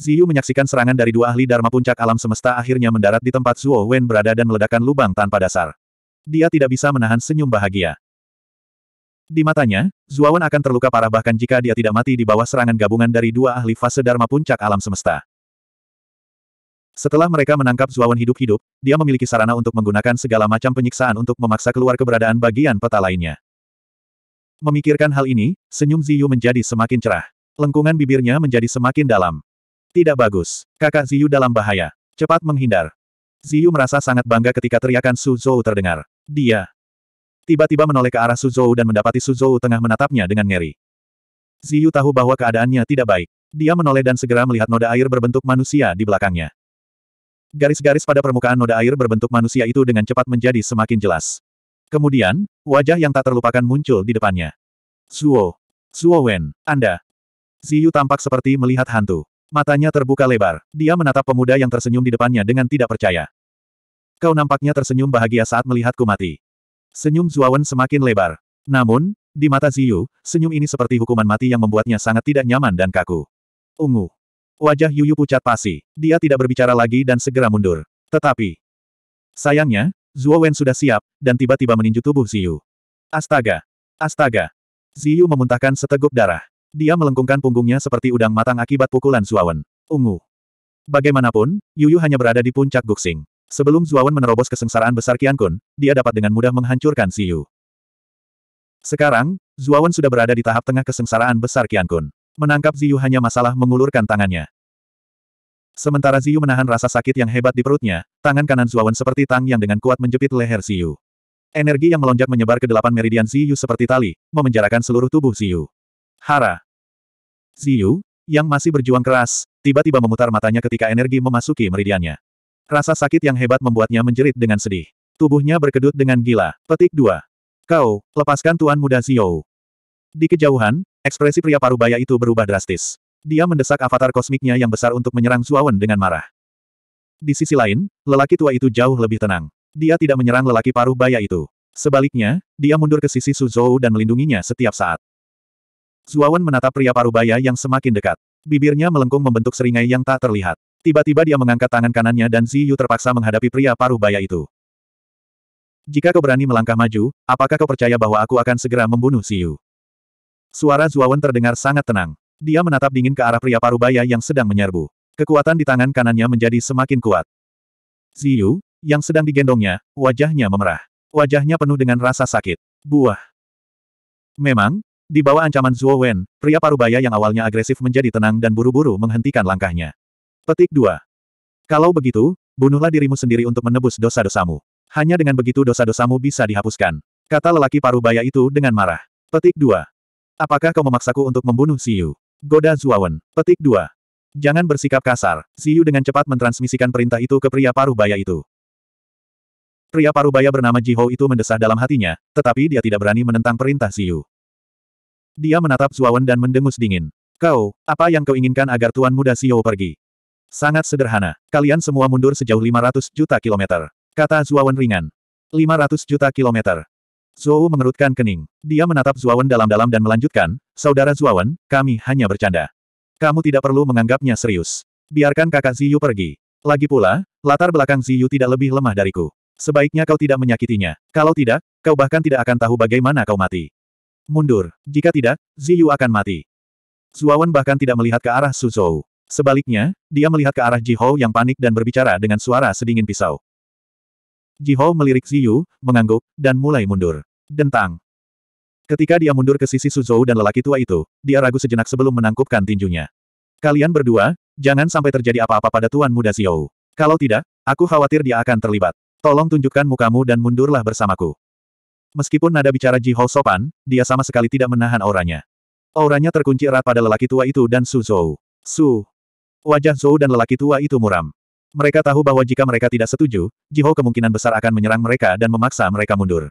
Ziyu menyaksikan serangan dari dua ahli Dharma puncak alam semesta akhirnya mendarat di tempat Zuo Wen berada dan meledakkan lubang tanpa dasar. Dia tidak bisa menahan senyum bahagia. Di matanya, Wen akan terluka parah bahkan jika dia tidak mati di bawah serangan gabungan dari dua ahli fase Dharma puncak alam semesta. Setelah mereka menangkap Wen hidup-hidup, dia memiliki sarana untuk menggunakan segala macam penyiksaan untuk memaksa keluar keberadaan bagian peta lainnya. Memikirkan hal ini, senyum Ziyu menjadi semakin cerah. Lengkungan bibirnya menjadi semakin dalam. Tidak bagus. Kakak Ziyu dalam bahaya. Cepat menghindar. Ziyu merasa sangat bangga ketika teriakan Su Zhou terdengar. Dia tiba-tiba menoleh ke arah Su Zhou dan mendapati Su Zhou tengah menatapnya dengan ngeri. Ziyu tahu bahwa keadaannya tidak baik. Dia menoleh dan segera melihat noda air berbentuk manusia di belakangnya. Garis-garis pada permukaan noda air berbentuk manusia itu dengan cepat menjadi semakin jelas. Kemudian, wajah yang tak terlupakan muncul di depannya. Suo, Suo Wen, Anda. Ziyu tampak seperti melihat hantu. Matanya terbuka lebar. Dia menatap pemuda yang tersenyum di depannya dengan tidak percaya. Kau nampaknya tersenyum bahagia saat melihatku mati. Senyum Zuawan semakin lebar. Namun, di mata Ziyu, senyum ini seperti hukuman mati yang membuatnya sangat tidak nyaman dan kaku. Ungu. Wajah Yuyu pucat pasi. Dia tidak berbicara lagi dan segera mundur. Tetapi, sayangnya, Zuawan sudah siap, dan tiba-tiba meninju tubuh Ziyu. Astaga! Astaga! Ziyu memuntahkan seteguk darah. Dia melengkungkan punggungnya seperti udang matang akibat pukulan Zuawan. Ungu. Bagaimanapun, Yuyu hanya berada di puncak Guxing. Sebelum Zuawan menerobos kesengsaraan besar Kian Kun, dia dapat dengan mudah menghancurkan Si Yu. Sekarang, Zuawan sudah berada di tahap tengah kesengsaraan besar Kian Kun. Menangkap Ziyu hanya masalah mengulurkan tangannya. Sementara Ziyu menahan rasa sakit yang hebat di perutnya, tangan kanan Zuawan seperti tang yang dengan kuat menjepit leher Ziyu. Energi yang melonjak menyebar ke delapan meridian Ziyu seperti tali, memenjarakan seluruh tubuh Ziyu. Hara. Ziyu, yang masih berjuang keras, tiba-tiba memutar matanya ketika energi memasuki meridiannya. Rasa sakit yang hebat membuatnya menjerit dengan sedih. Tubuhnya berkedut dengan gila. Petik 2. Kau, lepaskan Tuan Muda Ziyu. Di kejauhan, ekspresi pria parubaya itu berubah drastis. Dia mendesak avatar kosmiknya yang besar untuk menyerang Zuawan dengan marah. Di sisi lain, lelaki tua itu jauh lebih tenang. Dia tidak menyerang lelaki paruh baya itu. Sebaliknya, dia mundur ke sisi Suzhou dan melindunginya setiap saat. Zuawan menatap pria parubaya yang semakin dekat. Bibirnya melengkung membentuk seringai yang tak terlihat. Tiba-tiba dia mengangkat tangan kanannya dan Ziyu terpaksa menghadapi pria parubaya itu. Jika kau berani melangkah maju, apakah kau percaya bahwa aku akan segera membunuh Ziyu? Suara Zuawan terdengar sangat tenang. Dia menatap dingin ke arah pria parubaya yang sedang menyerbu. Kekuatan di tangan kanannya menjadi semakin kuat. Ziyu, yang sedang digendongnya, wajahnya memerah. Wajahnya penuh dengan rasa sakit. Buah. Memang, di bawah ancaman Zuo Wen, pria parubaya yang awalnya agresif menjadi tenang dan buru-buru menghentikan langkahnya. Petik 2. Kalau begitu, bunuhlah dirimu sendiri untuk menebus dosa-dosamu. Hanya dengan begitu dosa-dosamu bisa dihapuskan. Kata lelaki parubaya itu dengan marah. Petik 2. Apakah kau memaksaku untuk membunuh Siu? Goda Zuawan. Petik 2. Jangan bersikap kasar. Siu dengan cepat mentransmisikan perintah itu ke pria parubaya itu. Pria parubaya bernama Jihou itu mendesah dalam hatinya, tetapi dia tidak berani menentang perintah Siu. Dia menatap Zuawan dan mendengus dingin. Kau, apa yang kau inginkan agar Tuan Muda Xiao pergi? Sangat sederhana. Kalian semua mundur sejauh 500 juta kilometer. Kata Zuawan ringan. 500 juta kilometer. Zhou mengerutkan kening. Dia menatap Zuawan dalam-dalam dan melanjutkan, Saudara Zuawan, kami hanya bercanda. Kamu tidak perlu menganggapnya serius. Biarkan kakak Ziyu pergi. Lagi pula, latar belakang Ziyu tidak lebih lemah dariku. Sebaiknya kau tidak menyakitinya. Kalau tidak, kau bahkan tidak akan tahu bagaimana kau mati. Mundur. Jika tidak, Ziyu akan mati. Zuawan bahkan tidak melihat ke arah Suzhou. Sebaliknya, dia melihat ke arah Jihou yang panik dan berbicara dengan suara sedingin pisau. Jihou melirik Ziyu, mengangguk, dan mulai mundur. Dentang. Ketika dia mundur ke sisi Suzhou dan lelaki tua itu, dia ragu sejenak sebelum menangkupkan tinjunya. Kalian berdua, jangan sampai terjadi apa-apa pada Tuan Muda Ziyou. Kalau tidak, aku khawatir dia akan terlibat. Tolong tunjukkan mukamu dan mundurlah bersamaku. Meskipun nada bicara Ji Hao sopan, dia sama sekali tidak menahan auranya. Auranya terkunci erat pada lelaki tua itu dan Su Zhou. Su. Wajah Zhou dan lelaki tua itu muram. Mereka tahu bahwa jika mereka tidak setuju, Ji Hao kemungkinan besar akan menyerang mereka dan memaksa mereka mundur.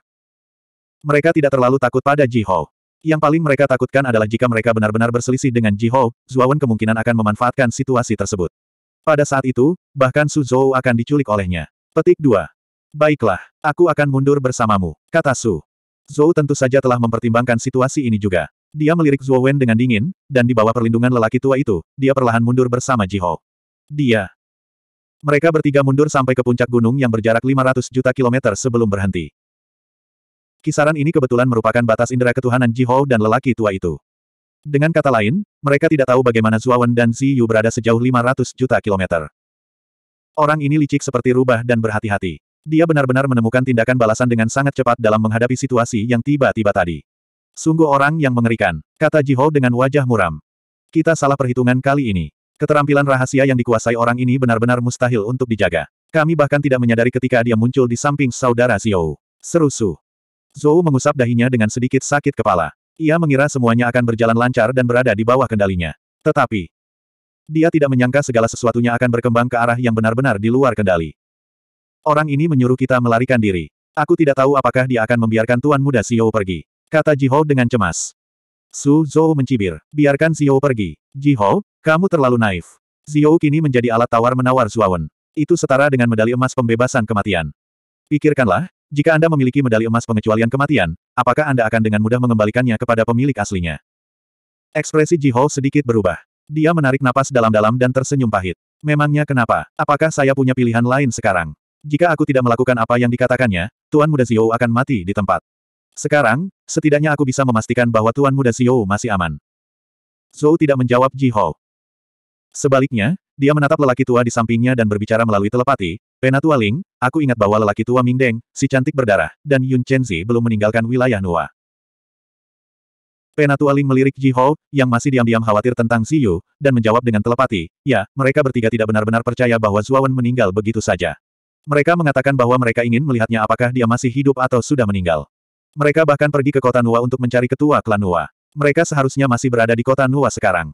Mereka tidak terlalu takut pada Ji Hao. Yang paling mereka takutkan adalah jika mereka benar-benar berselisih dengan Ji Hao, Zuawan kemungkinan akan memanfaatkan situasi tersebut. Pada saat itu, bahkan Su Zhou akan diculik olehnya. Petik 2. Baiklah, aku akan mundur bersamamu, kata Su. Zhou tentu saja telah mempertimbangkan situasi ini juga. Dia melirik Zhou Wen dengan dingin, dan di bawah perlindungan lelaki tua itu, dia perlahan mundur bersama Ji Hao. Dia. Mereka bertiga mundur sampai ke puncak gunung yang berjarak 500 juta kilometer sebelum berhenti. Kisaran ini kebetulan merupakan batas indera ketuhanan Ji Hao dan lelaki tua itu. Dengan kata lain, mereka tidak tahu bagaimana Wen dan Yu berada sejauh 500 juta kilometer. Orang ini licik seperti rubah dan berhati-hati. Dia benar-benar menemukan tindakan balasan dengan sangat cepat dalam menghadapi situasi yang tiba-tiba tadi. Sungguh orang yang mengerikan, kata Jiho dengan wajah muram. Kita salah perhitungan kali ini. Keterampilan rahasia yang dikuasai orang ini benar-benar mustahil untuk dijaga. Kami bahkan tidak menyadari ketika dia muncul di samping saudara Xiao. Seru Su. Zhou mengusap dahinya dengan sedikit sakit kepala. Ia mengira semuanya akan berjalan lancar dan berada di bawah kendalinya. Tetapi, dia tidak menyangka segala sesuatunya akan berkembang ke arah yang benar-benar di luar kendali. Orang ini menyuruh kita melarikan diri. Aku tidak tahu apakah dia akan membiarkan Tuan Muda Xiao pergi. Kata Ji Hou dengan cemas. Su Zhou mencibir. Biarkan Xiao pergi. Ji Hou, kamu terlalu naif. Xiao kini menjadi alat tawar-menawar Zhuawan. Itu setara dengan medali emas pembebasan kematian. Pikirkanlah, jika Anda memiliki medali emas pengecualian kematian, apakah Anda akan dengan mudah mengembalikannya kepada pemilik aslinya? Ekspresi Ji Hou sedikit berubah. Dia menarik napas dalam-dalam dan tersenyum pahit. Memangnya kenapa? Apakah saya punya pilihan lain sekarang? Jika aku tidak melakukan apa yang dikatakannya, Tuan Muda Xiao akan mati di tempat. Sekarang, setidaknya aku bisa memastikan bahwa Tuan Muda Xiao masih aman. Zhou tidak menjawab Ji Hao. Sebaliknya, dia menatap lelaki tua di sampingnya dan berbicara melalui telepati, Penatua Ling, aku ingat bahwa lelaki tua Ming Deng, si cantik berdarah, dan Yun Chenzi belum meninggalkan wilayah Nua. Penatua Ling melirik Ji Hao, yang masih diam-diam khawatir tentang Xiu, dan menjawab dengan telepati, ya, mereka bertiga tidak benar-benar percaya bahwa Zuawan meninggal begitu saja. Mereka mengatakan bahwa mereka ingin melihatnya apakah dia masih hidup atau sudah meninggal. Mereka bahkan pergi ke kota Nua untuk mencari ketua klan Nua. Mereka seharusnya masih berada di kota Nua sekarang.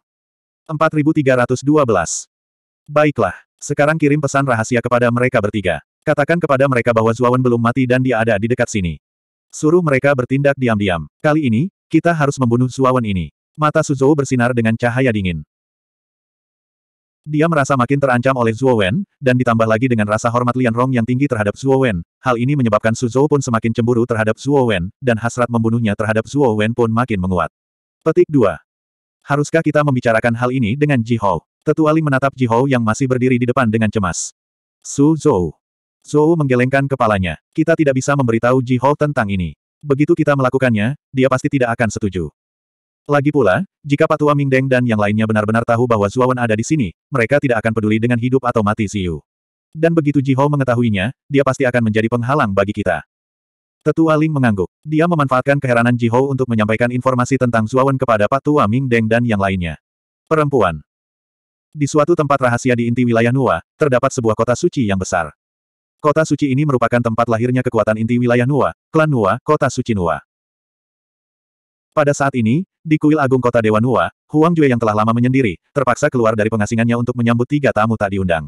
4312. Baiklah, sekarang kirim pesan rahasia kepada mereka bertiga. Katakan kepada mereka bahwa Zuawan belum mati dan dia ada di dekat sini. Suruh mereka bertindak diam-diam. Kali ini, kita harus membunuh Zuawan ini. Mata Suzhou bersinar dengan cahaya dingin. Dia merasa makin terancam oleh Zhuo Wen, dan ditambah lagi dengan rasa hormat Lian Rong yang tinggi terhadap Zhuo Wen. Hal ini menyebabkan Su Zhou pun semakin cemburu terhadap Zhuo Wen, dan hasrat membunuhnya terhadap Zhuo Wen pun makin menguat. Petik 2. Haruskah kita membicarakan hal ini dengan Ji Hou? Tetua Li menatap Ji Hou yang masih berdiri di depan dengan cemas. Su Zhou. Zhou menggelengkan kepalanya. Kita tidak bisa memberitahu Ji Hou tentang ini. Begitu kita melakukannya, dia pasti tidak akan setuju. Lagi pula, jika Patua Deng dan yang lainnya benar-benar tahu bahwa Zuawan ada di sini, mereka tidak akan peduli dengan hidup atau mati Ziyu. Dan begitu Jiho mengetahuinya, dia pasti akan menjadi penghalang bagi kita. Tetua Ling mengangguk. Dia memanfaatkan keheranan Jiho untuk menyampaikan informasi tentang Zuawan kepada Patua Deng dan yang lainnya. Perempuan. Di suatu tempat rahasia di inti wilayah Nua, terdapat sebuah kota suci yang besar. Kota suci ini merupakan tempat lahirnya kekuatan inti wilayah Nua, klan Nua, kota suci Nua. Pada saat ini, di kuil agung kota Dewan Hua, Huang Jue yang telah lama menyendiri, terpaksa keluar dari pengasingannya untuk menyambut tiga tamu tak diundang.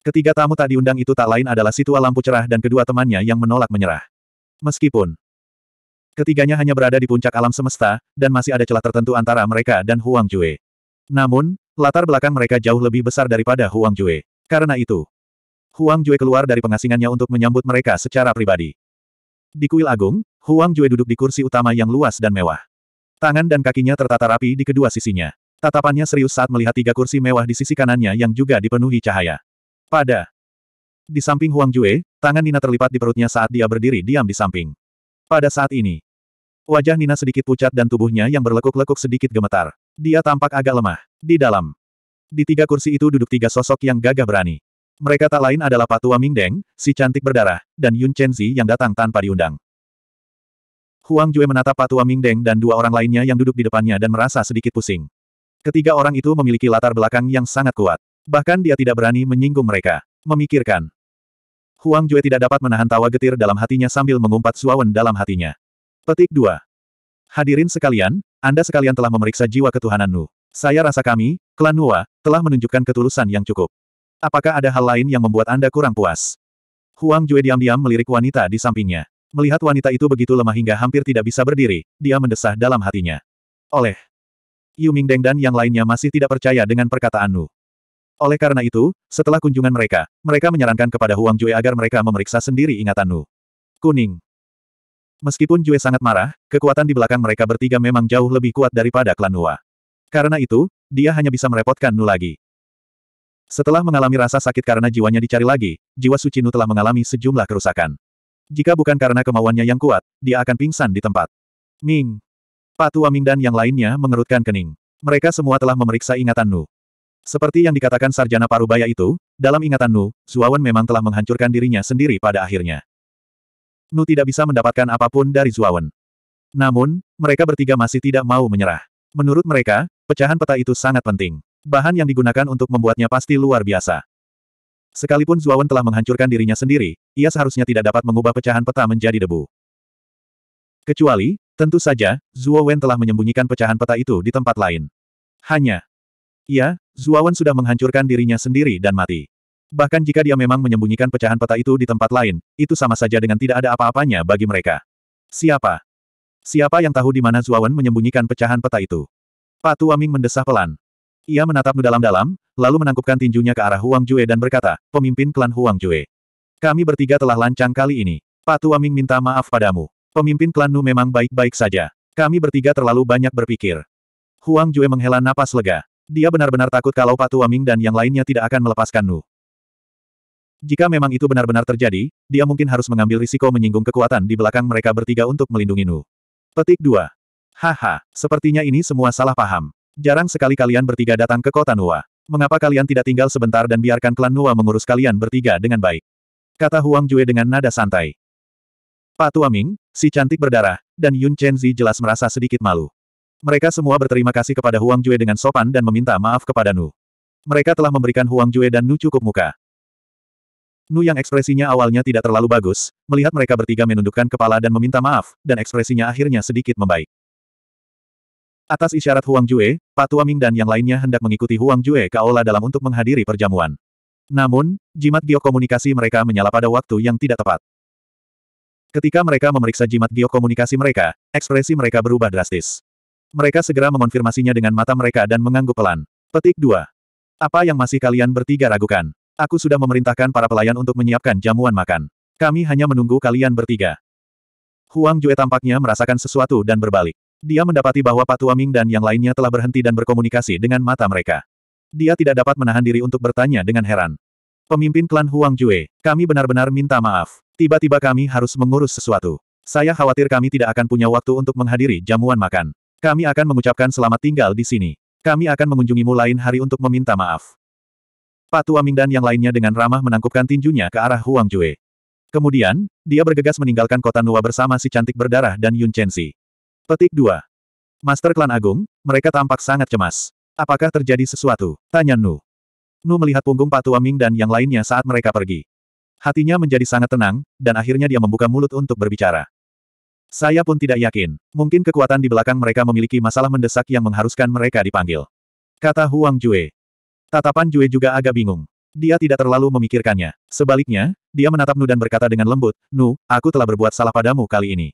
Ketiga tamu tak diundang itu tak lain adalah Situa Lampu Cerah dan kedua temannya yang menolak menyerah. Meskipun ketiganya hanya berada di puncak alam semesta, dan masih ada celah tertentu antara mereka dan Huang Jue. Namun, latar belakang mereka jauh lebih besar daripada Huang Jue. Karena itu, Huang Jue keluar dari pengasingannya untuk menyambut mereka secara pribadi. Di kuil agung, Huang Jue duduk di kursi utama yang luas dan mewah. Tangan dan kakinya tertata rapi di kedua sisinya. Tatapannya serius saat melihat tiga kursi mewah di sisi kanannya yang juga dipenuhi cahaya. Pada di samping Huang Jue, tangan Nina terlipat di perutnya saat dia berdiri diam di samping. Pada saat ini, wajah Nina sedikit pucat dan tubuhnya yang berlekuk-lekuk sedikit gemetar. Dia tampak agak lemah. Di dalam, di tiga kursi itu duduk tiga sosok yang gagah berani. Mereka tak lain adalah Patua Mingdeng, si cantik berdarah, dan Yun Chenzi yang datang tanpa diundang. Huang Jue menatap Patua Ming Deng dan dua orang lainnya yang duduk di depannya dan merasa sedikit pusing. Ketiga orang itu memiliki latar belakang yang sangat kuat. Bahkan dia tidak berani menyinggung mereka. Memikirkan. Huang Jue tidak dapat menahan tawa getir dalam hatinya sambil mengumpat suawan dalam hatinya. Petik 2. Hadirin sekalian, Anda sekalian telah memeriksa jiwa ketuhanan Nu. Saya rasa kami, klan Nuwa, telah menunjukkan ketulusan yang cukup. Apakah ada hal lain yang membuat Anda kurang puas? Huang Jue diam-diam melirik wanita di sampingnya. Melihat wanita itu begitu lemah hingga hampir tidak bisa berdiri, dia mendesah dalam hatinya. Oleh Yu Mingdeng dan yang lainnya masih tidak percaya dengan perkataan Nu. Oleh karena itu, setelah kunjungan mereka, mereka menyarankan kepada Huang Jue agar mereka memeriksa sendiri ingatan Nu. Kuning. Meskipun Jue sangat marah, kekuatan di belakang mereka bertiga memang jauh lebih kuat daripada klan Nuwa. Karena itu, dia hanya bisa merepotkan Nu lagi. Setelah mengalami rasa sakit karena jiwanya dicari lagi, jiwa suci Nu telah mengalami sejumlah kerusakan. Jika bukan karena kemauannya yang kuat, dia akan pingsan di tempat. Ming. Pak Tua Ming dan yang lainnya mengerutkan kening. Mereka semua telah memeriksa ingatan Nu. Seperti yang dikatakan Sarjana Parubaya itu, dalam ingatan Nu, Zuawan memang telah menghancurkan dirinya sendiri pada akhirnya. Nu tidak bisa mendapatkan apapun dari Zuawan. Namun, mereka bertiga masih tidak mau menyerah. Menurut mereka, pecahan peta itu sangat penting. Bahan yang digunakan untuk membuatnya pasti luar biasa. Sekalipun Zuawan telah menghancurkan dirinya sendiri, ia seharusnya tidak dapat mengubah pecahan peta menjadi debu. Kecuali, tentu saja, Zuowen telah menyembunyikan pecahan peta itu di tempat lain. Hanya, ia, Zuawan sudah menghancurkan dirinya sendiri dan mati. Bahkan jika dia memang menyembunyikan pecahan peta itu di tempat lain, itu sama saja dengan tidak ada apa-apanya bagi mereka. Siapa? Siapa yang tahu di mana Zuawan menyembunyikan pecahan peta itu? Patu Tuaming mendesah pelan. Ia menatap dalam-dalam, lalu menangkupkan tinjunya ke arah Huang Jue dan berkata, pemimpin klan Huang Jue. Kami bertiga telah lancang kali ini. Pak Ming minta maaf padamu. Pemimpin klan Nu memang baik-baik saja. Kami bertiga terlalu banyak berpikir. Huang Jue menghela napas lega. Dia benar-benar takut kalau Pak Ming dan yang lainnya tidak akan melepaskan Nu. Jika memang itu benar-benar terjadi, dia mungkin harus mengambil risiko menyinggung kekuatan di belakang mereka bertiga untuk melindungi Nu. Petik 2. Haha, sepertinya ini semua salah paham. Jarang sekali kalian bertiga datang ke kota Nuwa. Mengapa kalian tidak tinggal sebentar dan biarkan klan Nuwa mengurus kalian bertiga dengan baik? Kata Huang Jue dengan nada santai. Pak Tua Ming, si cantik berdarah, dan Yun Chenzi jelas merasa sedikit malu. Mereka semua berterima kasih kepada Huang Jue dengan sopan dan meminta maaf kepada Nu. Mereka telah memberikan Huang Jue dan Nu cukup muka. Nu yang ekspresinya awalnya tidak terlalu bagus, melihat mereka bertiga menundukkan kepala dan meminta maaf, dan ekspresinya akhirnya sedikit membaik. Atas isyarat Huang Jue, Pak Tua Ming dan yang lainnya hendak mengikuti Huang Jue ke aula dalam untuk menghadiri perjamuan. Namun, jimat geokomunikasi mereka menyala pada waktu yang tidak tepat. Ketika mereka memeriksa jimat geokomunikasi mereka, ekspresi mereka berubah drastis. Mereka segera mengonfirmasinya dengan mata mereka dan mengangguk pelan. Petik 2. Apa yang masih kalian bertiga ragukan? Aku sudah memerintahkan para pelayan untuk menyiapkan jamuan makan. Kami hanya menunggu kalian bertiga. Huang Jue tampaknya merasakan sesuatu dan berbalik. Dia mendapati bahwa Pak Ming dan yang lainnya telah berhenti dan berkomunikasi dengan mata mereka. Dia tidak dapat menahan diri untuk bertanya dengan heran. Pemimpin klan Huang Jue, kami benar-benar minta maaf. Tiba-tiba kami harus mengurus sesuatu. Saya khawatir kami tidak akan punya waktu untuk menghadiri jamuan makan. Kami akan mengucapkan selamat tinggal di sini. Kami akan mengunjungimu lain hari untuk meminta maaf. Pak Ming dan yang lainnya dengan ramah menangkupkan tinjunya ke arah Huang Jue. Kemudian, dia bergegas meninggalkan kota Nua bersama si cantik berdarah dan Yun Chen Si. Petik 2. Master Klan Agung, mereka tampak sangat cemas. Apakah terjadi sesuatu? Tanya Nu. Nu melihat punggung Patua Ming dan yang lainnya saat mereka pergi. Hatinya menjadi sangat tenang, dan akhirnya dia membuka mulut untuk berbicara. Saya pun tidak yakin. Mungkin kekuatan di belakang mereka memiliki masalah mendesak yang mengharuskan mereka dipanggil. Kata Huang Jue. Tatapan Jue juga agak bingung. Dia tidak terlalu memikirkannya. Sebaliknya, dia menatap Nu dan berkata dengan lembut, Nu, aku telah berbuat salah padamu kali ini.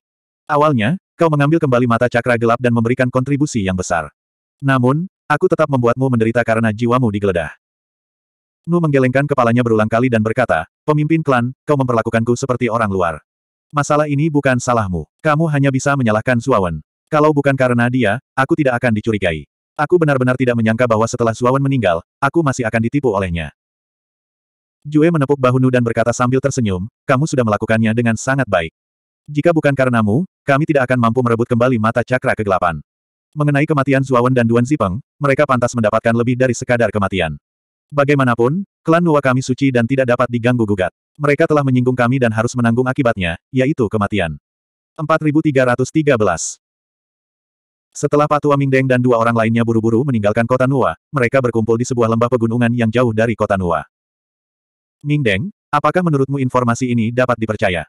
Awalnya, kau mengambil kembali mata cakra gelap dan memberikan kontribusi yang besar. Namun, aku tetap membuatmu menderita karena jiwamu digeledah. Nu menggelengkan kepalanya berulang kali dan berkata, pemimpin klan, kau memperlakukanku seperti orang luar. Masalah ini bukan salahmu. Kamu hanya bisa menyalahkan Zuawan. Kalau bukan karena dia, aku tidak akan dicurigai. Aku benar-benar tidak menyangka bahwa setelah Zuawan meninggal, aku masih akan ditipu olehnya. Jue menepuk bahu Nu dan berkata sambil tersenyum, kamu sudah melakukannya dengan sangat baik. Jika bukan karenamu, kami tidak akan mampu merebut kembali mata cakra kegelapan. Mengenai kematian Zuawan dan Duan Zipeng, mereka pantas mendapatkan lebih dari sekadar kematian. Bagaimanapun, klan Nuwa kami suci dan tidak dapat diganggu-gugat. Mereka telah menyinggung kami dan harus menanggung akibatnya, yaitu kematian. 4313 Setelah Patua Mingdeng dan dua orang lainnya buru-buru meninggalkan kota Nuwa, mereka berkumpul di sebuah lembah pegunungan yang jauh dari kota Nuwa. Mingdeng, apakah menurutmu informasi ini dapat dipercaya?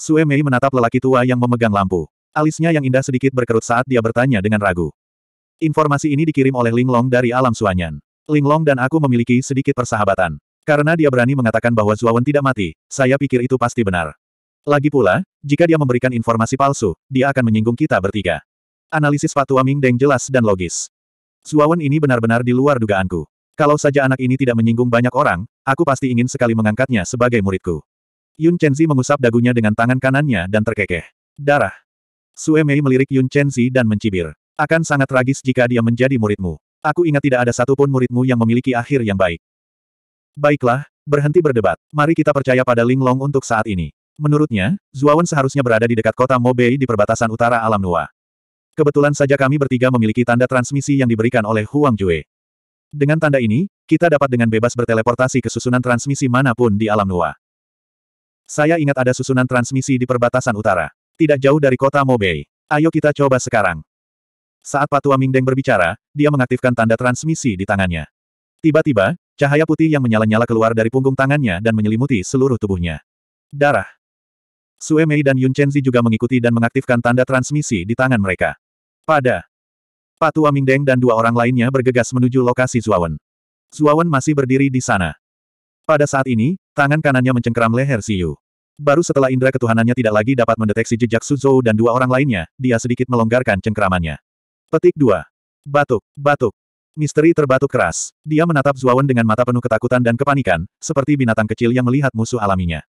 Sue Mei menatap lelaki tua yang memegang lampu. Alisnya yang indah sedikit berkerut saat dia bertanya dengan ragu. Informasi ini dikirim oleh Linglong dari alam Suanyan. Linglong dan aku memiliki sedikit persahabatan. Karena dia berani mengatakan bahwa Zuawan tidak mati, saya pikir itu pasti benar. Lagi pula, jika dia memberikan informasi palsu, dia akan menyinggung kita bertiga. Analisis Fatua Ming Deng jelas dan logis. Zuawan ini benar-benar di luar dugaanku. Kalau saja anak ini tidak menyinggung banyak orang, aku pasti ingin sekali mengangkatnya sebagai muridku. Yun Chenzi mengusap dagunya dengan tangan kanannya dan terkekeh. Darah. Sue Mei melirik Yun Chenzi dan mencibir. Akan sangat tragis jika dia menjadi muridmu. Aku ingat tidak ada satupun muridmu yang memiliki akhir yang baik. Baiklah, berhenti berdebat. Mari kita percaya pada Ling Long untuk saat ini. Menurutnya, Zuawan seharusnya berada di dekat kota Mobei di perbatasan utara alam Nua. Kebetulan saja kami bertiga memiliki tanda transmisi yang diberikan oleh Huang Jue. Dengan tanda ini, kita dapat dengan bebas berteleportasi ke susunan transmisi manapun di alam Nuwa. Saya ingat ada susunan transmisi di perbatasan utara. Tidak jauh dari kota Mobei. Ayo kita coba sekarang. Saat Patua Mingdeng berbicara, dia mengaktifkan tanda transmisi di tangannya. Tiba-tiba, cahaya putih yang menyala-nyala keluar dari punggung tangannya dan menyelimuti seluruh tubuhnya. Darah. Sue Mei dan Yun Chenzi juga mengikuti dan mengaktifkan tanda transmisi di tangan mereka. Pada Patua Mingdeng dan dua orang lainnya bergegas menuju lokasi Zuawan. Zuawan masih berdiri di sana. Pada saat ini, tangan kanannya mencengkeram leher Siyu. Baru setelah indera ketuhanannya tidak lagi dapat mendeteksi jejak Suzhou dan dua orang lainnya, dia sedikit melonggarkan cengkeramannya. Petik 2. Batuk, batuk. Misteri terbatuk keras. Dia menatap Zuawan dengan mata penuh ketakutan dan kepanikan, seperti binatang kecil yang melihat musuh alaminya.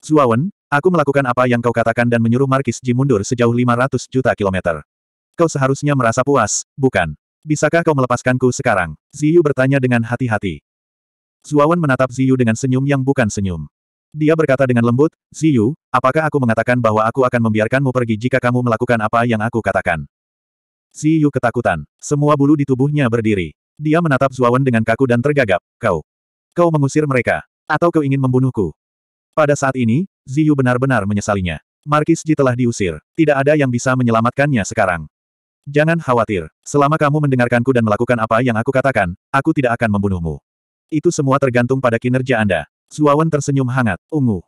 Zuawan, aku melakukan apa yang kau katakan dan menyuruh Markis Ji mundur sejauh 500 juta kilometer. Kau seharusnya merasa puas, bukan? Bisakah kau melepaskanku sekarang? Ziyu bertanya dengan hati-hati. Zuawan menatap Ziyu dengan senyum yang bukan senyum. Dia berkata dengan lembut, Ziyu, apakah aku mengatakan bahwa aku akan membiarkanmu pergi jika kamu melakukan apa yang aku katakan? Ziyu ketakutan. Semua bulu di tubuhnya berdiri. Dia menatap Zuawan dengan kaku dan tergagap. Kau. Kau mengusir mereka. Atau kau ingin membunuhku. Pada saat ini, Ziyu benar-benar menyesalinya. Markis Ji telah diusir. Tidak ada yang bisa menyelamatkannya sekarang. Jangan khawatir. Selama kamu mendengarkanku dan melakukan apa yang aku katakan, aku tidak akan membunuhmu. Itu semua tergantung pada kinerja Anda. Zuawan tersenyum hangat, ungu.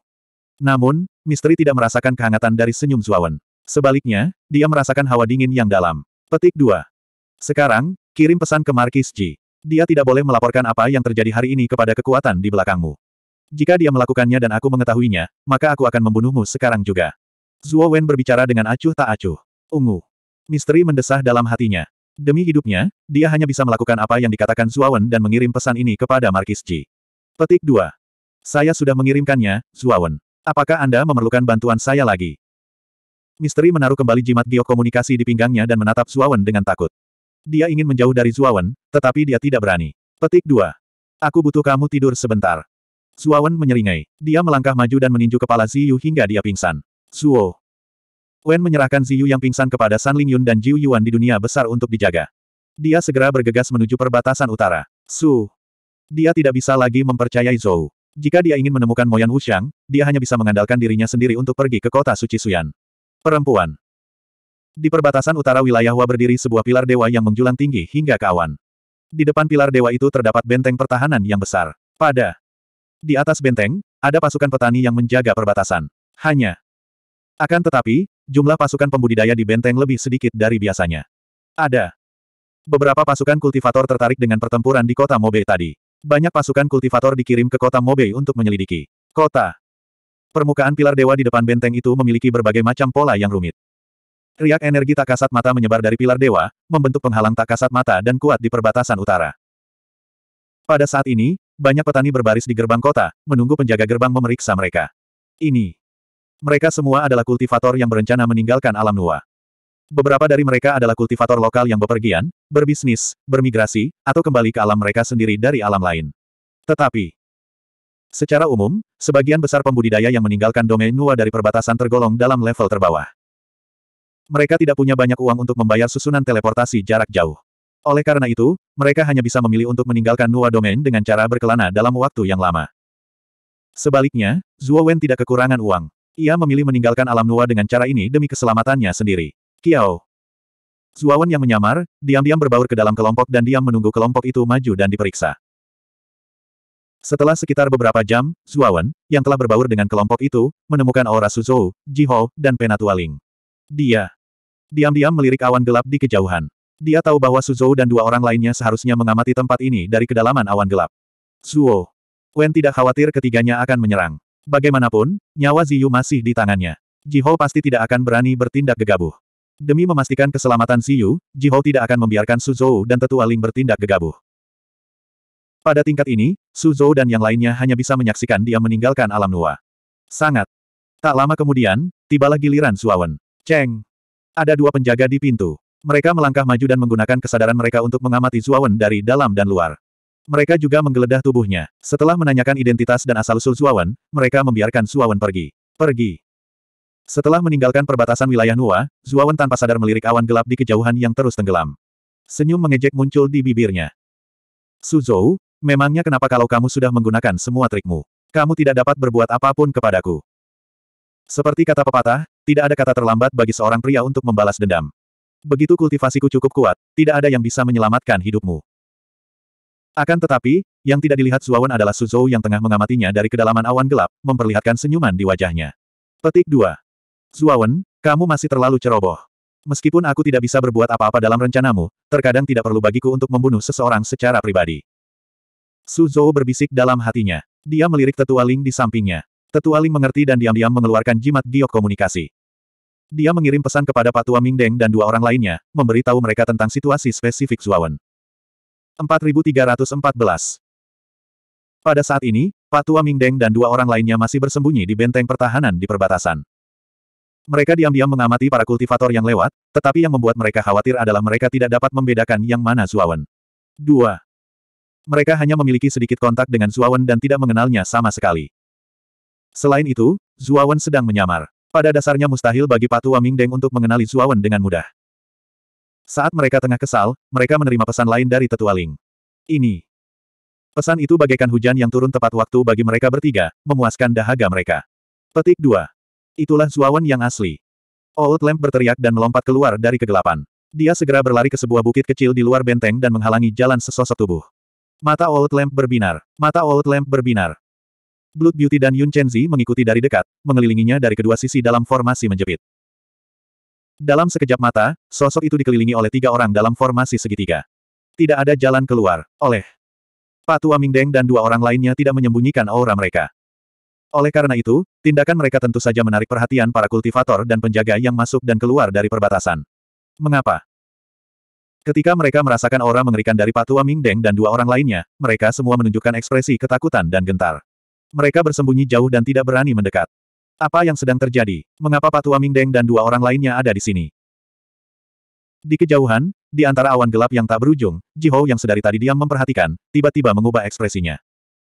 Namun, misteri tidak merasakan kehangatan dari senyum Zuawan. Sebaliknya, dia merasakan hawa dingin yang dalam. Petik 2. Sekarang, kirim pesan ke Markis Ji. Dia tidak boleh melaporkan apa yang terjadi hari ini kepada kekuatan di belakangmu. Jika dia melakukannya dan aku mengetahuinya, maka aku akan membunuhmu sekarang juga. Zuo Wen berbicara dengan acuh tak acuh. Ungu. Misteri mendesah dalam hatinya. Demi hidupnya, dia hanya bisa melakukan apa yang dikatakan Zuawan dan mengirim pesan ini kepada Markis Ji. Petik 2. Saya sudah mengirimkannya, Zuawan. Apakah Anda memerlukan bantuan saya lagi? Misteri menaruh kembali jimat geokomunikasi di pinggangnya dan menatap Zuawan dengan takut. Dia ingin menjauh dari Zuawan, tetapi dia tidak berani. Petik 2. Aku butuh kamu tidur sebentar. Zuawan menyeringai. Dia melangkah maju dan meninju kepala Ziyu hingga dia pingsan. Zuo. Wen menyerahkan Ziyu yang pingsan kepada San Lingyun dan Jiu Yuan di dunia besar untuk dijaga. Dia segera bergegas menuju perbatasan utara. Su. Dia tidak bisa lagi mempercayai Zhou. Jika dia ingin menemukan Moyan Wuxiang, dia hanya bisa mengandalkan dirinya sendiri untuk pergi ke kota suci Suyan. Perempuan. Di perbatasan utara wilayah Hua berdiri sebuah pilar dewa yang menjulang tinggi hingga ke awan. Di depan pilar dewa itu terdapat benteng pertahanan yang besar. Pada di atas benteng, ada pasukan petani yang menjaga perbatasan. Hanya. Akan tetapi, jumlah pasukan pembudidaya di benteng lebih sedikit dari biasanya. Ada beberapa pasukan kultivator tertarik dengan pertempuran di kota Mobe tadi. Banyak pasukan kultivator dikirim ke kota Mobe untuk menyelidiki. Kota Permukaan pilar dewa di depan benteng itu memiliki berbagai macam pola yang rumit. Riak energi tak kasat mata menyebar dari pilar dewa, membentuk penghalang tak kasat mata dan kuat di perbatasan utara. Pada saat ini, banyak petani berbaris di gerbang kota, menunggu penjaga gerbang memeriksa mereka. Ini mereka semua adalah kultivator yang berencana meninggalkan alam Nuwa. Beberapa dari mereka adalah kultivator lokal yang bepergian, berbisnis, bermigrasi, atau kembali ke alam mereka sendiri dari alam lain. Tetapi, secara umum, sebagian besar pembudidaya yang meninggalkan domain Nua dari perbatasan tergolong dalam level terbawah. Mereka tidak punya banyak uang untuk membayar susunan teleportasi jarak jauh. Oleh karena itu, mereka hanya bisa memilih untuk meninggalkan Nua Domain dengan cara berkelana dalam waktu yang lama. Sebaliknya, Zhuo Wen tidak kekurangan uang. Ia memilih meninggalkan alam Nuwa dengan cara ini demi keselamatannya sendiri. Kiao. Zuawan yang menyamar, diam-diam berbaur ke dalam kelompok dan diam menunggu kelompok itu maju dan diperiksa. Setelah sekitar beberapa jam, Zuawan, yang telah berbaur dengan kelompok itu, menemukan aura Suzhou, Jiho, dan Penatua Ling. Dia diam-diam melirik awan gelap di kejauhan. Dia tahu bahwa Suzhou dan dua orang lainnya seharusnya mengamati tempat ini dari kedalaman awan gelap. Suo, Wen tidak khawatir ketiganya akan menyerang. Bagaimanapun, nyawa Ziyu masih di tangannya. Jiho pasti tidak akan berani bertindak gegabah. Demi memastikan keselamatan Ziyu, Jiho tidak akan membiarkan Suzhou dan tetua Ling bertindak gegabah. Pada tingkat ini, Suzhou dan yang lainnya hanya bisa menyaksikan dia meninggalkan alam Nua. Sangat. Tak lama kemudian, tibalah giliran Suawen. Cheng, Ada dua penjaga di pintu. Mereka melangkah maju dan menggunakan kesadaran mereka untuk mengamati Suawen dari dalam dan luar. Mereka juga menggeledah tubuhnya. Setelah menanyakan identitas dan asal-usul Suawan, mereka membiarkan Suawan pergi. Pergi. Setelah meninggalkan perbatasan wilayah Nuwa, Zuawan tanpa sadar melirik awan gelap di kejauhan yang terus tenggelam. Senyum mengejek muncul di bibirnya. Suzhou, memangnya kenapa kalau kamu sudah menggunakan semua trikmu? Kamu tidak dapat berbuat apapun kepadaku. Seperti kata pepatah, tidak ada kata terlambat bagi seorang pria untuk membalas dendam. Begitu kultivasiku cukup kuat, tidak ada yang bisa menyelamatkan hidupmu. Akan tetapi, yang tidak dilihat Zuawan adalah Suzhou yang tengah mengamatinya dari kedalaman awan gelap, memperlihatkan senyuman di wajahnya. Petik 2. Zuawan, kamu masih terlalu ceroboh. Meskipun aku tidak bisa berbuat apa-apa dalam rencanamu, terkadang tidak perlu bagiku untuk membunuh seseorang secara pribadi. Suzhou berbisik dalam hatinya. Dia melirik tetua Ling di sampingnya. Tetua Ling mengerti dan diam-diam mengeluarkan jimat giok komunikasi. Dia mengirim pesan kepada Patua Mingdeng dan dua orang lainnya, memberitahu mereka tentang situasi spesifik Zuawan. 4314. Pada saat ini, Patua Mingdeng dan dua orang lainnya masih bersembunyi di benteng pertahanan di perbatasan. Mereka diam-diam mengamati para kultivator yang lewat, tetapi yang membuat mereka khawatir adalah mereka tidak dapat membedakan yang mana Zuawan. 2. Mereka hanya memiliki sedikit kontak dengan Zuawan dan tidak mengenalnya sama sekali. Selain itu, Zuawan sedang menyamar. Pada dasarnya mustahil bagi Patua Mingdeng untuk mengenali Zuawan dengan mudah. Saat mereka tengah kesal, mereka menerima pesan lain dari tetua Ling. Ini. Pesan itu bagaikan hujan yang turun tepat waktu bagi mereka bertiga, memuaskan dahaga mereka. Petik 2. Itulah Zuawan yang asli. Old Lamp berteriak dan melompat keluar dari kegelapan. Dia segera berlari ke sebuah bukit kecil di luar benteng dan menghalangi jalan sesosok tubuh. Mata Old Lamp berbinar. Mata Old Lamp berbinar. Blood Beauty dan Yun Chenzi mengikuti dari dekat, mengelilinginya dari kedua sisi dalam formasi menjepit. Dalam sekejap mata, sosok itu dikelilingi oleh tiga orang dalam formasi segitiga. Tidak ada jalan keluar. Oleh Pak Tua Mingdeng dan dua orang lainnya tidak menyembunyikan aura mereka. Oleh karena itu, tindakan mereka tentu saja menarik perhatian para kultivator dan penjaga yang masuk dan keluar dari perbatasan. Mengapa? Ketika mereka merasakan aura mengerikan dari Patua Mingdeng dan dua orang lainnya, mereka semua menunjukkan ekspresi ketakutan dan gentar. Mereka bersembunyi jauh dan tidak berani mendekat. Apa yang sedang terjadi? Mengapa Patua Mingdeng dan dua orang lainnya ada di sini? Di kejauhan, di antara awan gelap yang tak berujung, Jihou yang sedari tadi diam memperhatikan, tiba-tiba mengubah ekspresinya.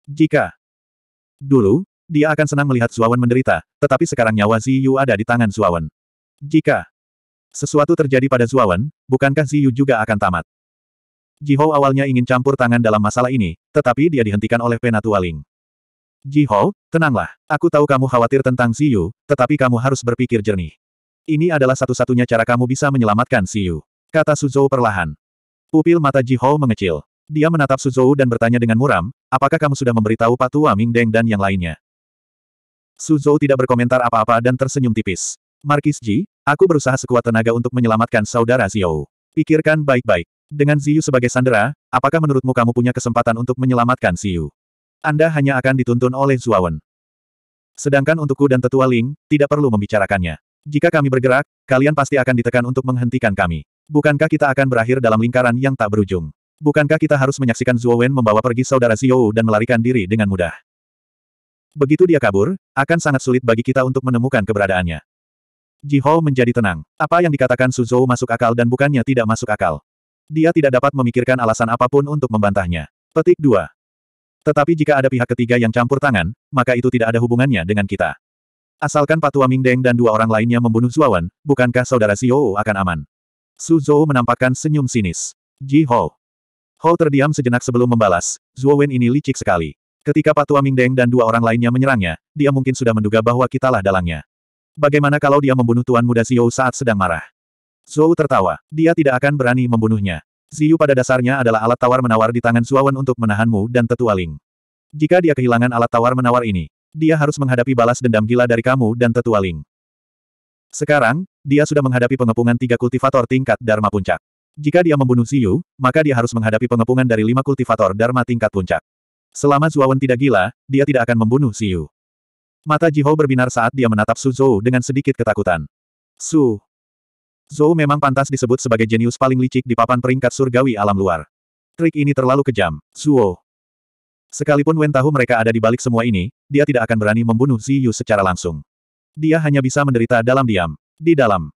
Jika dulu, dia akan senang melihat Zuawan menderita, tetapi sekarang nyawa Yu ada di tangan Zuawan. Jika sesuatu terjadi pada Zuawan, bukankah Yu juga akan tamat? Jihou awalnya ingin campur tangan dalam masalah ini, tetapi dia dihentikan oleh Penatua Ling. Ji Jiho, tenanglah. Aku tahu kamu khawatir tentang Yu, tetapi kamu harus berpikir jernih. Ini adalah satu-satunya cara kamu bisa menyelamatkan Yu. Kata Suzhou perlahan. Pupil mata Ji Jiho mengecil. Dia menatap Suzhou dan bertanya dengan muram, apakah kamu sudah memberitahu Patua Deng dan yang lainnya? Suzhou tidak berkomentar apa-apa dan tersenyum tipis. Markis Ji, aku berusaha sekuat tenaga untuk menyelamatkan saudara Ziou. Pikirkan baik-baik. Dengan Ziyu sebagai sandera, apakah menurutmu kamu punya kesempatan untuk menyelamatkan Ziyu? Anda hanya akan dituntun oleh Zuawan. Sedangkan untukku dan tetua Ling, tidak perlu membicarakannya. Jika kami bergerak, kalian pasti akan ditekan untuk menghentikan kami. Bukankah kita akan berakhir dalam lingkaran yang tak berujung? Bukankah kita harus menyaksikan Zuo membawa pergi saudara Xiao dan melarikan diri dengan mudah? Begitu dia kabur, akan sangat sulit bagi kita untuk menemukan keberadaannya. Ji Hao menjadi tenang. Apa yang dikatakan Su Zhou masuk akal dan bukannya tidak masuk akal. Dia tidak dapat memikirkan alasan apapun untuk membantahnya. Petik 2. Tetapi jika ada pihak ketiga yang campur tangan, maka itu tidak ada hubungannya dengan kita. Asalkan Patua Deng dan dua orang lainnya membunuh Zuawan, bukankah saudara Xiao akan aman? Su Zhou menampakkan senyum sinis. Ji Ho. Ho terdiam sejenak sebelum membalas, Zuawan ini licik sekali. Ketika Patua Deng dan dua orang lainnya menyerangnya, dia mungkin sudah menduga bahwa kitalah dalangnya. Bagaimana kalau dia membunuh Tuan Muda Xiao saat sedang marah? Zhou tertawa. Dia tidak akan berani membunuhnya. Ziyu pada dasarnya adalah alat tawar-menawar di tangan Suawan untuk menahanmu dan tetualing. Jika dia kehilangan alat tawar-menawar ini, dia harus menghadapi balas dendam gila dari kamu dan tetualing. Sekarang, dia sudah menghadapi pengepungan tiga kultivator tingkat Dharma Puncak. Jika dia membunuh Ziyu, maka dia harus menghadapi pengepungan dari lima kultivator Dharma tingkat puncak. Selama Zuawan tidak gila, dia tidak akan membunuh Ziyu. Mata Jihou berbinar saat dia menatap Suzhou dengan sedikit ketakutan. Su, Zhou memang pantas disebut sebagai jenius paling licik di papan peringkat surgawi alam luar. Trik ini terlalu kejam, Zuo. Sekalipun Wen tahu mereka ada di balik semua ini, dia tidak akan berani membunuh Ziyu secara langsung. Dia hanya bisa menderita dalam diam. Di dalam.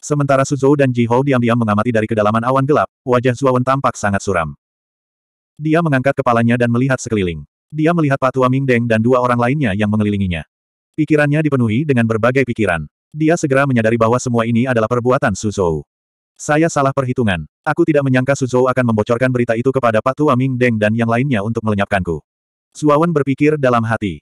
Sementara Suzhou dan Ji Jihou diam-diam mengamati dari kedalaman awan gelap, wajah Zuo Wen tampak sangat suram. Dia mengangkat kepalanya dan melihat sekeliling. Dia melihat Patua Ming Deng dan dua orang lainnya yang mengelilinginya. Pikirannya dipenuhi dengan berbagai pikiran. Dia segera menyadari bahwa semua ini adalah perbuatan Suzhou. Saya salah perhitungan. Aku tidak menyangka Suzhou akan membocorkan berita itu kepada Pak Tua Ming Deng dan yang lainnya untuk melenyapkanku. Suawan berpikir dalam hati.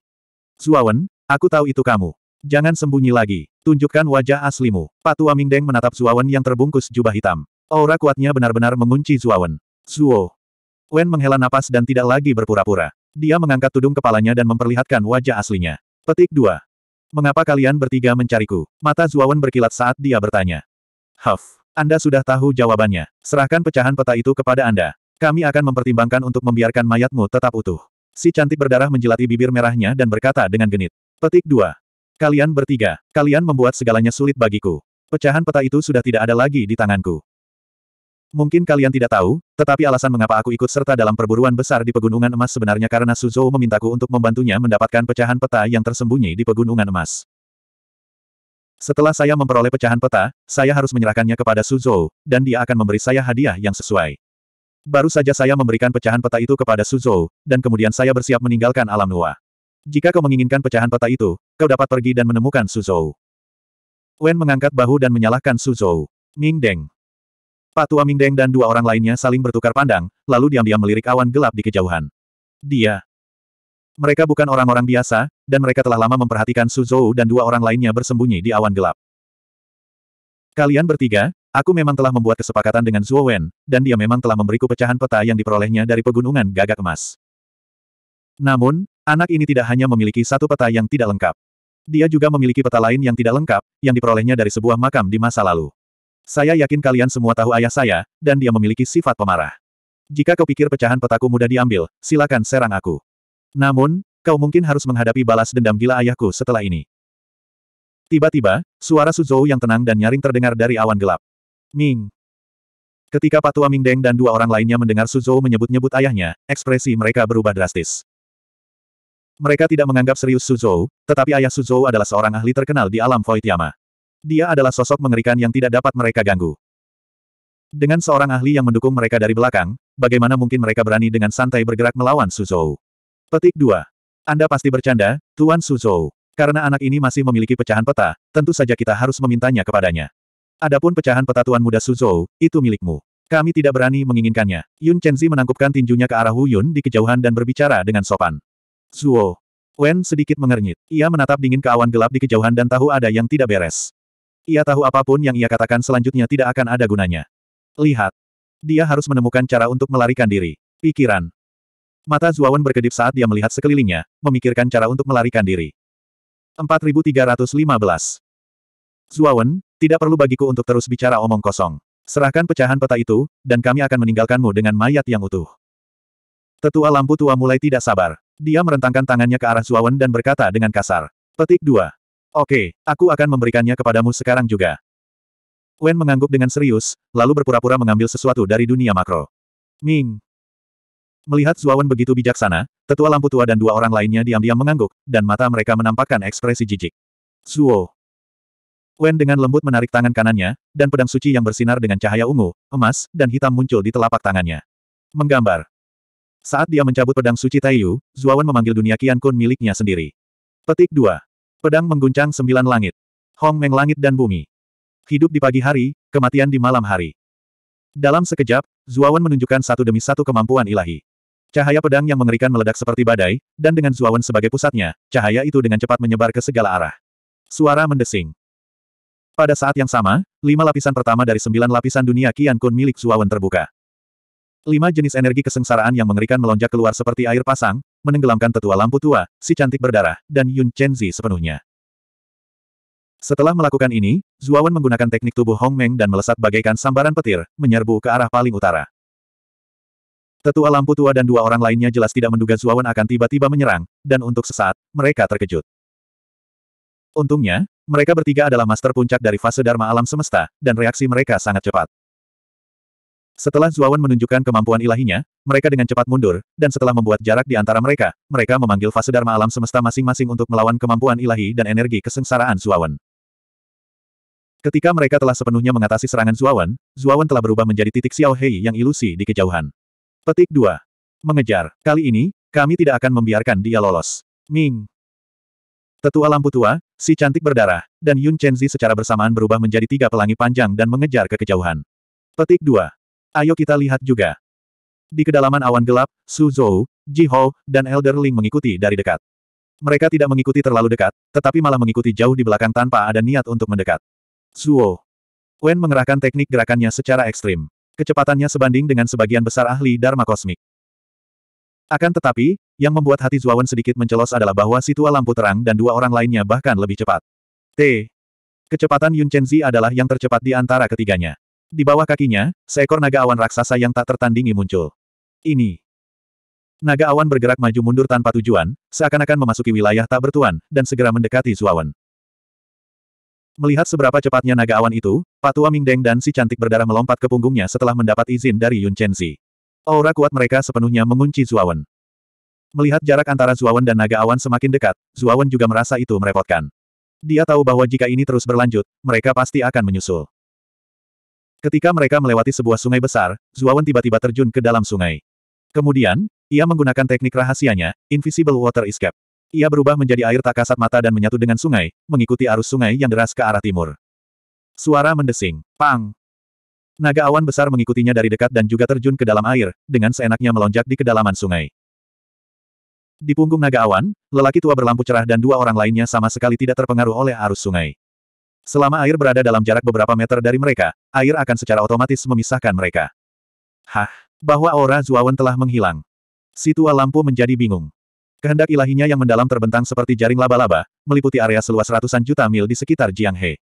Zuawan, aku tahu itu kamu. Jangan sembunyi lagi. Tunjukkan wajah aslimu. Pak Tua Ming Deng menatap Suawan yang terbungkus jubah hitam. Aura kuatnya benar-benar mengunci Suawan. Suo Wen menghela napas dan tidak lagi berpura-pura. Dia mengangkat tudung kepalanya dan memperlihatkan wajah aslinya. Petik 2. Mengapa kalian bertiga mencariku? Mata Zuawan berkilat saat dia bertanya. Huff, Anda sudah tahu jawabannya. Serahkan pecahan peta itu kepada Anda. Kami akan mempertimbangkan untuk membiarkan mayatmu tetap utuh. Si cantik berdarah menjilati bibir merahnya dan berkata dengan genit. Petik 2. Kalian bertiga, kalian membuat segalanya sulit bagiku. Pecahan peta itu sudah tidak ada lagi di tanganku. Mungkin kalian tidak tahu, tetapi alasan mengapa aku ikut serta dalam perburuan besar di Pegunungan Emas sebenarnya karena Suzhou memintaku untuk membantunya mendapatkan pecahan peta yang tersembunyi di Pegunungan Emas. Setelah saya memperoleh pecahan peta, saya harus menyerahkannya kepada Suzhou, dan dia akan memberi saya hadiah yang sesuai. Baru saja saya memberikan pecahan peta itu kepada Suzhou, dan kemudian saya bersiap meninggalkan alam Nua. Jika kau menginginkan pecahan peta itu, kau dapat pergi dan menemukan Suzhou. Wen mengangkat bahu dan menyalahkan Suzhou. Ming Deng, Pak Tua Mingdeng dan dua orang lainnya saling bertukar pandang, lalu diam-diam melirik awan gelap di kejauhan. Dia. Mereka bukan orang-orang biasa, dan mereka telah lama memperhatikan Suzhou dan dua orang lainnya bersembunyi di awan gelap. Kalian bertiga, aku memang telah membuat kesepakatan dengan Zhuo Wen, dan dia memang telah memberiku pecahan peta yang diperolehnya dari pegunungan gagak emas. Namun, anak ini tidak hanya memiliki satu peta yang tidak lengkap. Dia juga memiliki peta lain yang tidak lengkap, yang diperolehnya dari sebuah makam di masa lalu. Saya yakin kalian semua tahu ayah saya, dan dia memiliki sifat pemarah. Jika kau pikir pecahan petaku mudah diambil, silakan serang aku. Namun, kau mungkin harus menghadapi balas dendam gila ayahku setelah ini. Tiba-tiba, suara Suzhou yang tenang dan nyaring terdengar dari awan gelap. Ming. Ketika Patua Ming Deng dan dua orang lainnya mendengar Suzhou menyebut-nyebut ayahnya, ekspresi mereka berubah drastis. Mereka tidak menganggap serius Suzhou, tetapi ayah Suzhou adalah seorang ahli terkenal di alam Void Yama. Dia adalah sosok mengerikan yang tidak dapat mereka ganggu. Dengan seorang ahli yang mendukung mereka dari belakang, bagaimana mungkin mereka berani dengan santai bergerak melawan Suzhou? Petik 2. Anda pasti bercanda, Tuan Suzhou. Karena anak ini masih memiliki pecahan peta, tentu saja kita harus memintanya kepadanya. Adapun pecahan peta Tuan Muda Suzhou, itu milikmu. Kami tidak berani menginginkannya. Yun Chenzi menangkupkan tinjunya ke arah Hu Yun di kejauhan dan berbicara dengan sopan. Zuo. Wen sedikit mengernyit. Ia menatap dingin ke awan gelap di kejauhan dan tahu ada yang tidak beres. Ia tahu apapun yang ia katakan selanjutnya tidak akan ada gunanya. Lihat. Dia harus menemukan cara untuk melarikan diri. Pikiran. Mata Zuawan berkedip saat dia melihat sekelilingnya, memikirkan cara untuk melarikan diri. 4315 Zuawan, tidak perlu bagiku untuk terus bicara omong kosong. Serahkan pecahan peta itu, dan kami akan meninggalkanmu dengan mayat yang utuh. Tetua lampu tua mulai tidak sabar. Dia merentangkan tangannya ke arah Zuawan dan berkata dengan kasar. Petik 2. Oke, aku akan memberikannya kepadamu sekarang juga. Wen mengangguk dengan serius, lalu berpura-pura mengambil sesuatu dari dunia makro. Ming. Melihat Zuawan begitu bijaksana, tetua lampu tua dan dua orang lainnya diam-diam mengangguk, dan mata mereka menampakkan ekspresi jijik. Zuo. Wen dengan lembut menarik tangan kanannya, dan pedang suci yang bersinar dengan cahaya ungu, emas, dan hitam muncul di telapak tangannya. Menggambar. Saat dia mencabut pedang suci Taiyu, Zuawan memanggil dunia Qian Kun miliknya sendiri. Petik 2. Pedang mengguncang sembilan langit. Hong Meng langit dan bumi. Hidup di pagi hari, kematian di malam hari. Dalam sekejap, Zuawan menunjukkan satu demi satu kemampuan ilahi. Cahaya pedang yang mengerikan meledak seperti badai, dan dengan Zuawan sebagai pusatnya, cahaya itu dengan cepat menyebar ke segala arah. Suara mendesing. Pada saat yang sama, lima lapisan pertama dari sembilan lapisan dunia kian Kun milik Zuawan terbuka. Lima jenis energi kesengsaraan yang mengerikan melonjak keluar seperti air pasang, menenggelamkan tetua lampu tua, si cantik berdarah, dan Yun Chenzi sepenuhnya. Setelah melakukan ini, Zuawan menggunakan teknik tubuh Hong Meng dan melesat bagaikan sambaran petir, menyerbu ke arah paling utara. Tetua lampu tua dan dua orang lainnya jelas tidak menduga Zuawan akan tiba-tiba menyerang, dan untuk sesaat, mereka terkejut. Untungnya, mereka bertiga adalah master puncak dari fase Dharma alam semesta, dan reaksi mereka sangat cepat. Setelah Zuawan menunjukkan kemampuan ilahinya, mereka dengan cepat mundur, dan setelah membuat jarak di antara mereka, mereka memanggil fase Dharma alam semesta masing-masing untuk melawan kemampuan ilahi dan energi kesengsaraan Zuawan. Ketika mereka telah sepenuhnya mengatasi serangan Zuawan, Zuawan telah berubah menjadi titik Xiao Hei yang ilusi di kejauhan. Petik 2. Mengejar. Kali ini, kami tidak akan membiarkan dia lolos. Ming. Tetua lampu tua, si cantik berdarah, dan Yun Chenzi secara bersamaan berubah menjadi tiga pelangi panjang dan mengejar ke kejauhan. Petik 2. Ayo kita lihat juga. Di kedalaman awan gelap, Su Zhou, Ji Hou, dan Elder Ling mengikuti dari dekat. Mereka tidak mengikuti terlalu dekat, tetapi malah mengikuti jauh di belakang tanpa ada niat untuk mendekat. Suo. Wen mengerahkan teknik gerakannya secara ekstrim. Kecepatannya sebanding dengan sebagian besar ahli Dharma kosmik. Akan tetapi, yang membuat hati Zuawan sedikit mencelos adalah bahwa si tua lampu terang dan dua orang lainnya bahkan lebih cepat. T. Kecepatan Yun Chenzi adalah yang tercepat di antara ketiganya. Di bawah kakinya, seekor naga awan raksasa yang tak tertandingi muncul. Ini. Naga awan bergerak maju mundur tanpa tujuan, seakan-akan memasuki wilayah tak bertuan, dan segera mendekati Zuawan. Melihat seberapa cepatnya naga awan itu, Patua Mingdeng dan si cantik berdarah melompat ke punggungnya setelah mendapat izin dari Yun Chenzi. Aura kuat mereka sepenuhnya mengunci Zuawan. Melihat jarak antara Zuawan dan naga awan semakin dekat, Zuawan juga merasa itu merepotkan. Dia tahu bahwa jika ini terus berlanjut, mereka pasti akan menyusul. Ketika mereka melewati sebuah sungai besar, Zuawan tiba-tiba terjun ke dalam sungai. Kemudian, ia menggunakan teknik rahasianya, Invisible Water Escape. Ia berubah menjadi air tak kasat mata dan menyatu dengan sungai, mengikuti arus sungai yang deras ke arah timur. Suara mendesing. Pang! Naga awan besar mengikutinya dari dekat dan juga terjun ke dalam air, dengan seenaknya melonjak di kedalaman sungai. Di punggung naga awan, lelaki tua berlampu cerah dan dua orang lainnya sama sekali tidak terpengaruh oleh arus sungai. Selama air berada dalam jarak beberapa meter dari mereka, air akan secara otomatis memisahkan mereka. Hah? Bahwa aura Zuawan telah menghilang. Si tua lampu menjadi bingung. Kehendak ilahinya yang mendalam terbentang seperti jaring laba-laba, meliputi area seluas ratusan juta mil di sekitar Jiang He.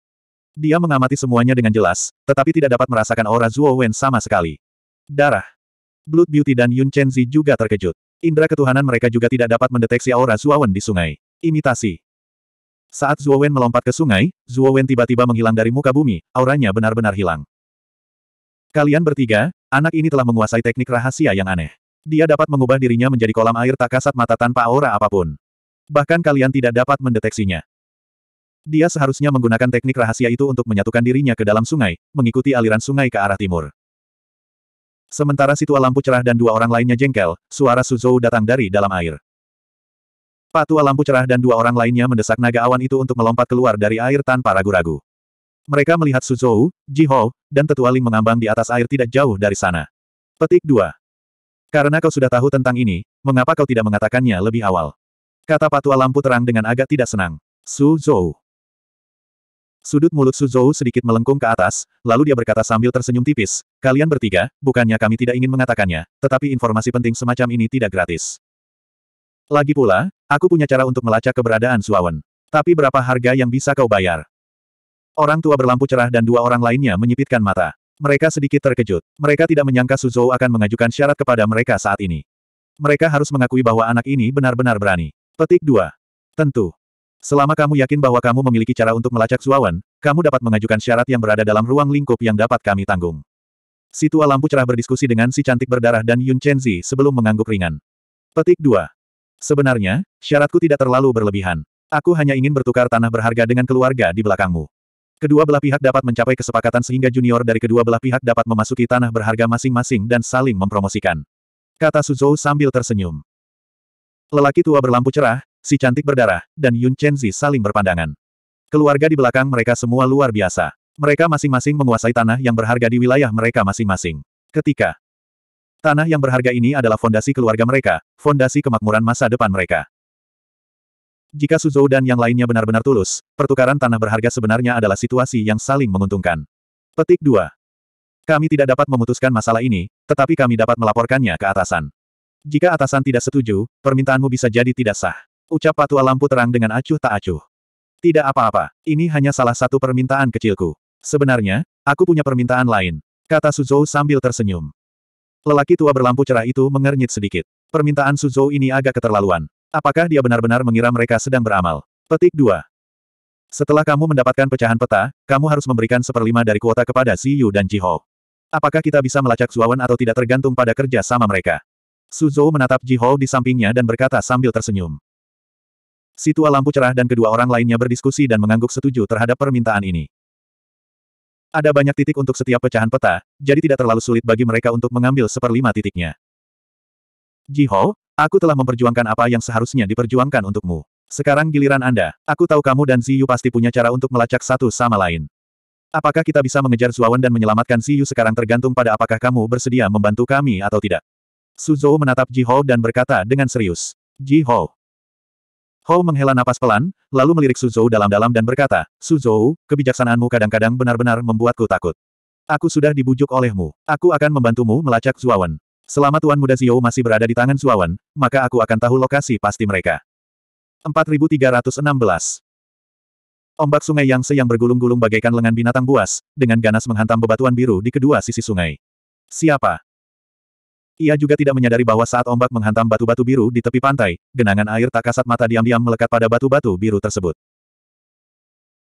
Dia mengamati semuanya dengan jelas, tetapi tidak dapat merasakan aura Zuo Wen sama sekali. Darah. Blood Beauty dan Yun Chen Zi juga terkejut. Indra ketuhanan mereka juga tidak dapat mendeteksi aura Wen di sungai. Imitasi. Saat Zhuo Wen melompat ke sungai, Zhuo Wen tiba-tiba menghilang dari muka bumi, auranya benar-benar hilang. Kalian bertiga, anak ini telah menguasai teknik rahasia yang aneh. Dia dapat mengubah dirinya menjadi kolam air tak kasat mata tanpa aura apapun. Bahkan kalian tidak dapat mendeteksinya. Dia seharusnya menggunakan teknik rahasia itu untuk menyatukan dirinya ke dalam sungai, mengikuti aliran sungai ke arah timur. Sementara situa lampu cerah dan dua orang lainnya jengkel, suara Suzhou datang dari dalam air. Patua lampu cerah dan dua orang lainnya mendesak naga awan itu untuk melompat keluar dari air tanpa ragu-ragu. Mereka melihat Suzhou, Jihou, dan tetua Ling mengambang di atas air tidak jauh dari sana. Petik 2. Karena kau sudah tahu tentang ini, mengapa kau tidak mengatakannya lebih awal? Kata patua lampu terang dengan agak tidak senang. Suzhou. Sudut mulut Suzhou sedikit melengkung ke atas, lalu dia berkata sambil tersenyum tipis, kalian bertiga, bukannya kami tidak ingin mengatakannya, tetapi informasi penting semacam ini tidak gratis. Lagi pula, Aku punya cara untuk melacak keberadaan Suawen. Tapi berapa harga yang bisa kau bayar? Orang tua berlampu cerah dan dua orang lainnya menyipitkan mata. Mereka sedikit terkejut. Mereka tidak menyangka Suzhou akan mengajukan syarat kepada mereka saat ini. Mereka harus mengakui bahwa anak ini benar-benar berani. Petik 2. Tentu. Selama kamu yakin bahwa kamu memiliki cara untuk melacak Suawan, kamu dapat mengajukan syarat yang berada dalam ruang lingkup yang dapat kami tanggung. Si tua lampu cerah berdiskusi dengan si cantik berdarah dan Yun Chenzi sebelum mengangguk ringan. Petik 2. Sebenarnya, syaratku tidak terlalu berlebihan. Aku hanya ingin bertukar tanah berharga dengan keluarga di belakangmu. Kedua belah pihak dapat mencapai kesepakatan sehingga junior dari kedua belah pihak dapat memasuki tanah berharga masing-masing dan saling mempromosikan. Kata Suzhou sambil tersenyum. Lelaki tua berlampu cerah, si cantik berdarah, dan Yun Chenzi saling berpandangan. Keluarga di belakang mereka semua luar biasa. Mereka masing-masing menguasai tanah yang berharga di wilayah mereka masing-masing. Ketika Tanah yang berharga ini adalah fondasi keluarga mereka, fondasi kemakmuran masa depan mereka. Jika Suzhou dan yang lainnya benar-benar tulus, pertukaran tanah berharga sebenarnya adalah situasi yang saling menguntungkan. Petik 2. Kami tidak dapat memutuskan masalah ini, tetapi kami dapat melaporkannya ke atasan. Jika atasan tidak setuju, permintaanmu bisa jadi tidak sah. Ucap patua lampu terang dengan acuh tak acuh. Tidak apa-apa, ini hanya salah satu permintaan kecilku. Sebenarnya, aku punya permintaan lain, kata Suzhou sambil tersenyum. Lelaki tua berlampu cerah itu mengernyit sedikit. Permintaan Suzhou ini agak keterlaluan. Apakah dia benar-benar mengira mereka sedang beramal? Petik 2. Setelah kamu mendapatkan pecahan peta, kamu harus memberikan seperlima dari kuota kepada Si Yu dan Ji Ho. Apakah kita bisa melacak Zuawan atau tidak tergantung pada kerja sama mereka? Suzhou menatap Ji Ho di sampingnya dan berkata sambil tersenyum. Si tua lampu cerah dan kedua orang lainnya berdiskusi dan mengangguk setuju terhadap permintaan ini. Ada banyak titik untuk setiap pecahan peta, jadi tidak terlalu sulit bagi mereka untuk mengambil seperlima titiknya. Ji Ho, aku telah memperjuangkan apa yang seharusnya diperjuangkan untukmu. Sekarang giliran Anda. Aku tahu kamu dan Ziyu pasti punya cara untuk melacak satu sama lain. Apakah kita bisa mengejar Zuawan dan menyelamatkan Ziyu sekarang tergantung pada apakah kamu bersedia membantu kami atau tidak. Suzhou menatap Ji Ho dan berkata dengan serius. Ji Ho. Hou menghela napas pelan, lalu melirik Suzhou dalam-dalam dan berkata, Suzhou, kebijaksanaanmu kadang-kadang benar-benar membuatku takut. Aku sudah dibujuk olehmu. Aku akan membantumu melacak Zuawan. Selama Tuan Muda Zio masih berada di tangan Zuawan, maka aku akan tahu lokasi pasti mereka. 4316 Ombak sungai Yangse yang bergulung-gulung bagaikan lengan binatang buas, dengan ganas menghantam bebatuan biru di kedua sisi sungai. Siapa? Ia juga tidak menyadari bahwa saat ombak menghantam batu-batu biru di tepi pantai, genangan air tak kasat mata diam-diam melekat pada batu-batu biru tersebut.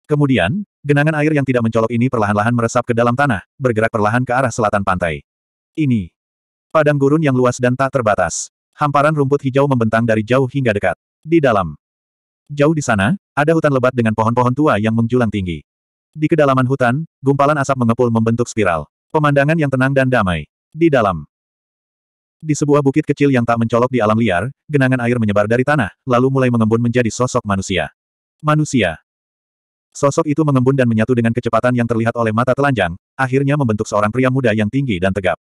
Kemudian, genangan air yang tidak mencolok ini perlahan-lahan meresap ke dalam tanah, bergerak perlahan ke arah selatan pantai. Ini padang gurun yang luas dan tak terbatas. Hamparan rumput hijau membentang dari jauh hingga dekat. Di dalam, jauh di sana, ada hutan lebat dengan pohon-pohon tua yang menjulang tinggi. Di kedalaman hutan, gumpalan asap mengepul membentuk spiral. Pemandangan yang tenang dan damai. Di dalam, di sebuah bukit kecil yang tak mencolok di alam liar, genangan air menyebar dari tanah, lalu mulai mengembun menjadi sosok manusia. Manusia. Sosok itu mengembun dan menyatu dengan kecepatan yang terlihat oleh mata telanjang, akhirnya membentuk seorang pria muda yang tinggi dan tegap.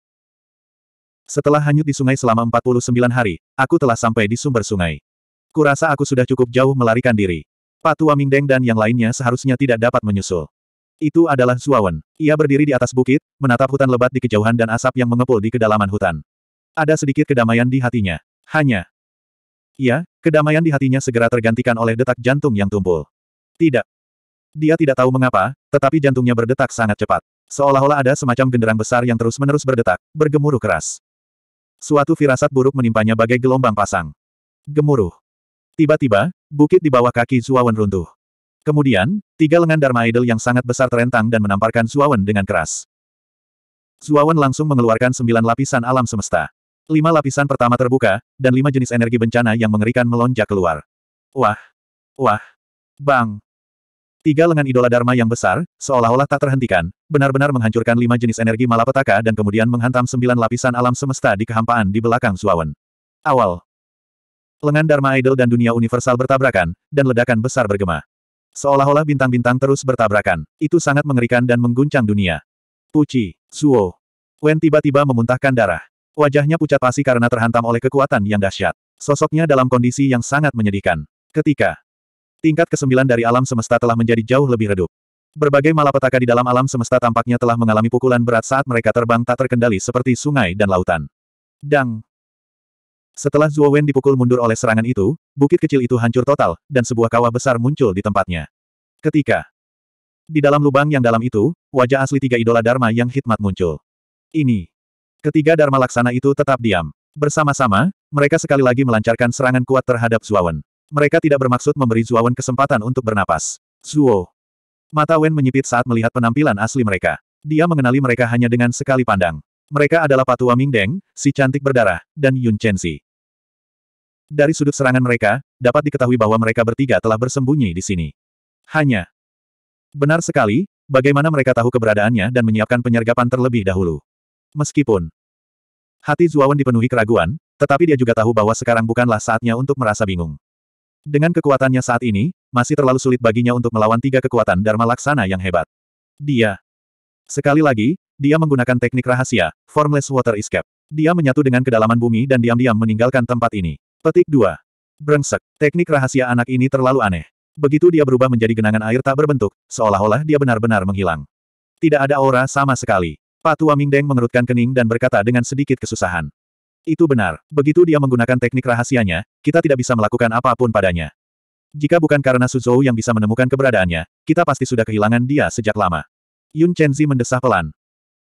Setelah hanyut di sungai selama 49 hari, aku telah sampai di sumber sungai. Kurasa aku sudah cukup jauh melarikan diri. Patua Mingdeng dan yang lainnya seharusnya tidak dapat menyusul. Itu adalah Zuawan. Ia berdiri di atas bukit, menatap hutan lebat di kejauhan dan asap yang mengepul di kedalaman hutan. Ada sedikit kedamaian di hatinya. Hanya. ya, kedamaian di hatinya segera tergantikan oleh detak jantung yang tumpul. Tidak. Dia tidak tahu mengapa, tetapi jantungnya berdetak sangat cepat. Seolah-olah ada semacam genderang besar yang terus-menerus berdetak, bergemuruh keras. Suatu firasat buruk menimpanya bagai gelombang pasang. Gemuruh. Tiba-tiba, bukit di bawah kaki Zuawan runtuh. Kemudian, tiga lengan Dharma Idol yang sangat besar terentang dan menamparkan Zuawan dengan keras. Zuawan langsung mengeluarkan sembilan lapisan alam semesta. Lima lapisan pertama terbuka, dan lima jenis energi bencana yang mengerikan melonjak keluar. Wah! Wah! Bang! Tiga lengan idola Dharma yang besar, seolah-olah tak terhentikan, benar-benar menghancurkan lima jenis energi malapetaka dan kemudian menghantam sembilan lapisan alam semesta di kehampaan di belakang Suawan. Awal. Lengan Dharma Idol dan dunia universal bertabrakan, dan ledakan besar bergema. Seolah-olah bintang-bintang terus bertabrakan. Itu sangat mengerikan dan mengguncang dunia. Puci, Suo. Wen tiba-tiba memuntahkan darah. Wajahnya pucat pasi karena terhantam oleh kekuatan yang dahsyat. Sosoknya dalam kondisi yang sangat menyedihkan. Ketika tingkat kesembilan dari alam semesta telah menjadi jauh lebih redup. Berbagai malapetaka di dalam alam semesta tampaknya telah mengalami pukulan berat saat mereka terbang tak terkendali seperti sungai dan lautan. Dang! Setelah Zhuo Wen dipukul mundur oleh serangan itu, bukit kecil itu hancur total, dan sebuah kawah besar muncul di tempatnya. Ketika di dalam lubang yang dalam itu, wajah asli tiga idola Dharma yang hikmat muncul. Ini Ketiga Dharma Laksana itu tetap diam. Bersama-sama, mereka sekali lagi melancarkan serangan kuat terhadap Zuawan. Mereka tidak bermaksud memberi Zuawan kesempatan untuk bernapas. Zuo. Mata Wen menyipit saat melihat penampilan asli mereka. Dia mengenali mereka hanya dengan sekali pandang. Mereka adalah Patua Mingdeng, si cantik berdarah, dan Yun Zi. Dari sudut serangan mereka, dapat diketahui bahwa mereka bertiga telah bersembunyi di sini. Hanya. Benar sekali, bagaimana mereka tahu keberadaannya dan menyiapkan penyergapan terlebih dahulu. Meskipun hati Zuawan dipenuhi keraguan, tetapi dia juga tahu bahwa sekarang bukanlah saatnya untuk merasa bingung. Dengan kekuatannya saat ini, masih terlalu sulit baginya untuk melawan tiga kekuatan Dharma Laksana yang hebat. Dia. Sekali lagi, dia menggunakan teknik rahasia, Formless Water Escape. Dia menyatu dengan kedalaman bumi dan diam-diam meninggalkan tempat ini. Petik 2. Brengsek, teknik rahasia anak ini terlalu aneh. Begitu dia berubah menjadi genangan air tak berbentuk, seolah-olah dia benar-benar menghilang. Tidak ada aura sama sekali. Pak Tua Mingdeng mengerutkan kening dan berkata dengan sedikit kesusahan. Itu benar, begitu dia menggunakan teknik rahasianya, kita tidak bisa melakukan apapun padanya. Jika bukan karena Suzhou yang bisa menemukan keberadaannya, kita pasti sudah kehilangan dia sejak lama. Yun Chenzi mendesah pelan.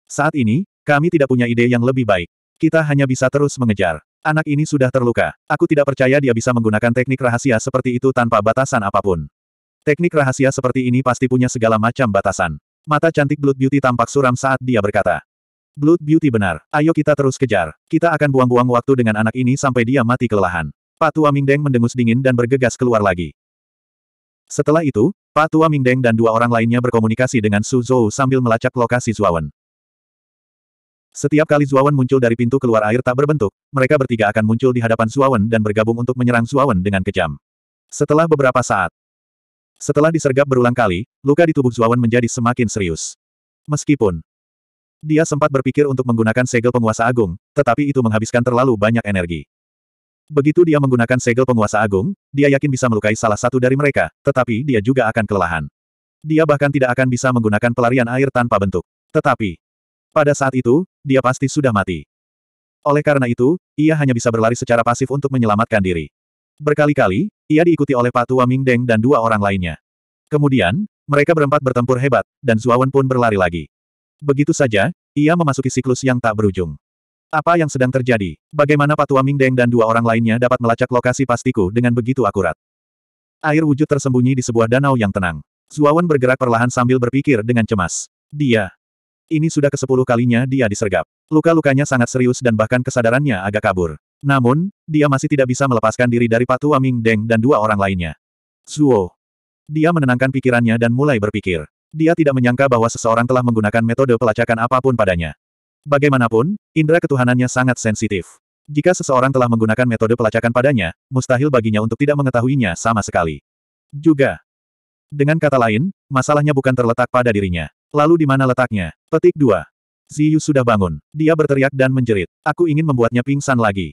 Saat ini, kami tidak punya ide yang lebih baik. Kita hanya bisa terus mengejar. Anak ini sudah terluka. Aku tidak percaya dia bisa menggunakan teknik rahasia seperti itu tanpa batasan apapun. Teknik rahasia seperti ini pasti punya segala macam batasan. Mata cantik Blood Beauty tampak suram saat dia berkata. Blood Beauty benar, ayo kita terus kejar. Kita akan buang-buang waktu dengan anak ini sampai dia mati kelelahan. Pak Tua Mingdeng mendengus dingin dan bergegas keluar lagi. Setelah itu, Pak Tua Mingdeng dan dua orang lainnya berkomunikasi dengan Su Zhou sambil melacak lokasi Zuawan. Setiap kali Zuawan muncul dari pintu keluar air tak berbentuk, mereka bertiga akan muncul di hadapan Zuawan dan bergabung untuk menyerang Zuawan dengan kejam. Setelah beberapa saat, setelah disergap berulang kali, luka di tubuh Zuawan menjadi semakin serius. Meskipun dia sempat berpikir untuk menggunakan segel penguasa agung, tetapi itu menghabiskan terlalu banyak energi. Begitu dia menggunakan segel penguasa agung, dia yakin bisa melukai salah satu dari mereka, tetapi dia juga akan kelelahan. Dia bahkan tidak akan bisa menggunakan pelarian air tanpa bentuk. Tetapi, pada saat itu, dia pasti sudah mati. Oleh karena itu, ia hanya bisa berlari secara pasif untuk menyelamatkan diri. Berkali-kali, ia diikuti oleh Pak Tua Ming Deng dan dua orang lainnya. Kemudian, mereka berempat bertempur hebat, dan Zuawan pun berlari lagi. Begitu saja, ia memasuki siklus yang tak berujung. Apa yang sedang terjadi? Bagaimana Pak Tua Ming Deng dan dua orang lainnya dapat melacak lokasi pastiku dengan begitu akurat? Air wujud tersembunyi di sebuah danau yang tenang. Zuawan bergerak perlahan sambil berpikir dengan cemas. Dia. Ini sudah ke kesepuluh kalinya dia disergap. Luka-lukanya sangat serius dan bahkan kesadarannya agak kabur. Namun, dia masih tidak bisa melepaskan diri dari Patu Aming Deng dan dua orang lainnya. Zuo. Dia menenangkan pikirannya dan mulai berpikir. Dia tidak menyangka bahwa seseorang telah menggunakan metode pelacakan apapun padanya. Bagaimanapun, indera ketuhanannya sangat sensitif. Jika seseorang telah menggunakan metode pelacakan padanya, mustahil baginya untuk tidak mengetahuinya sama sekali. Juga. Dengan kata lain, masalahnya bukan terletak pada dirinya. Lalu di mana letaknya? Petik 2. Ziyu sudah bangun. Dia berteriak dan menjerit. Aku ingin membuatnya pingsan lagi.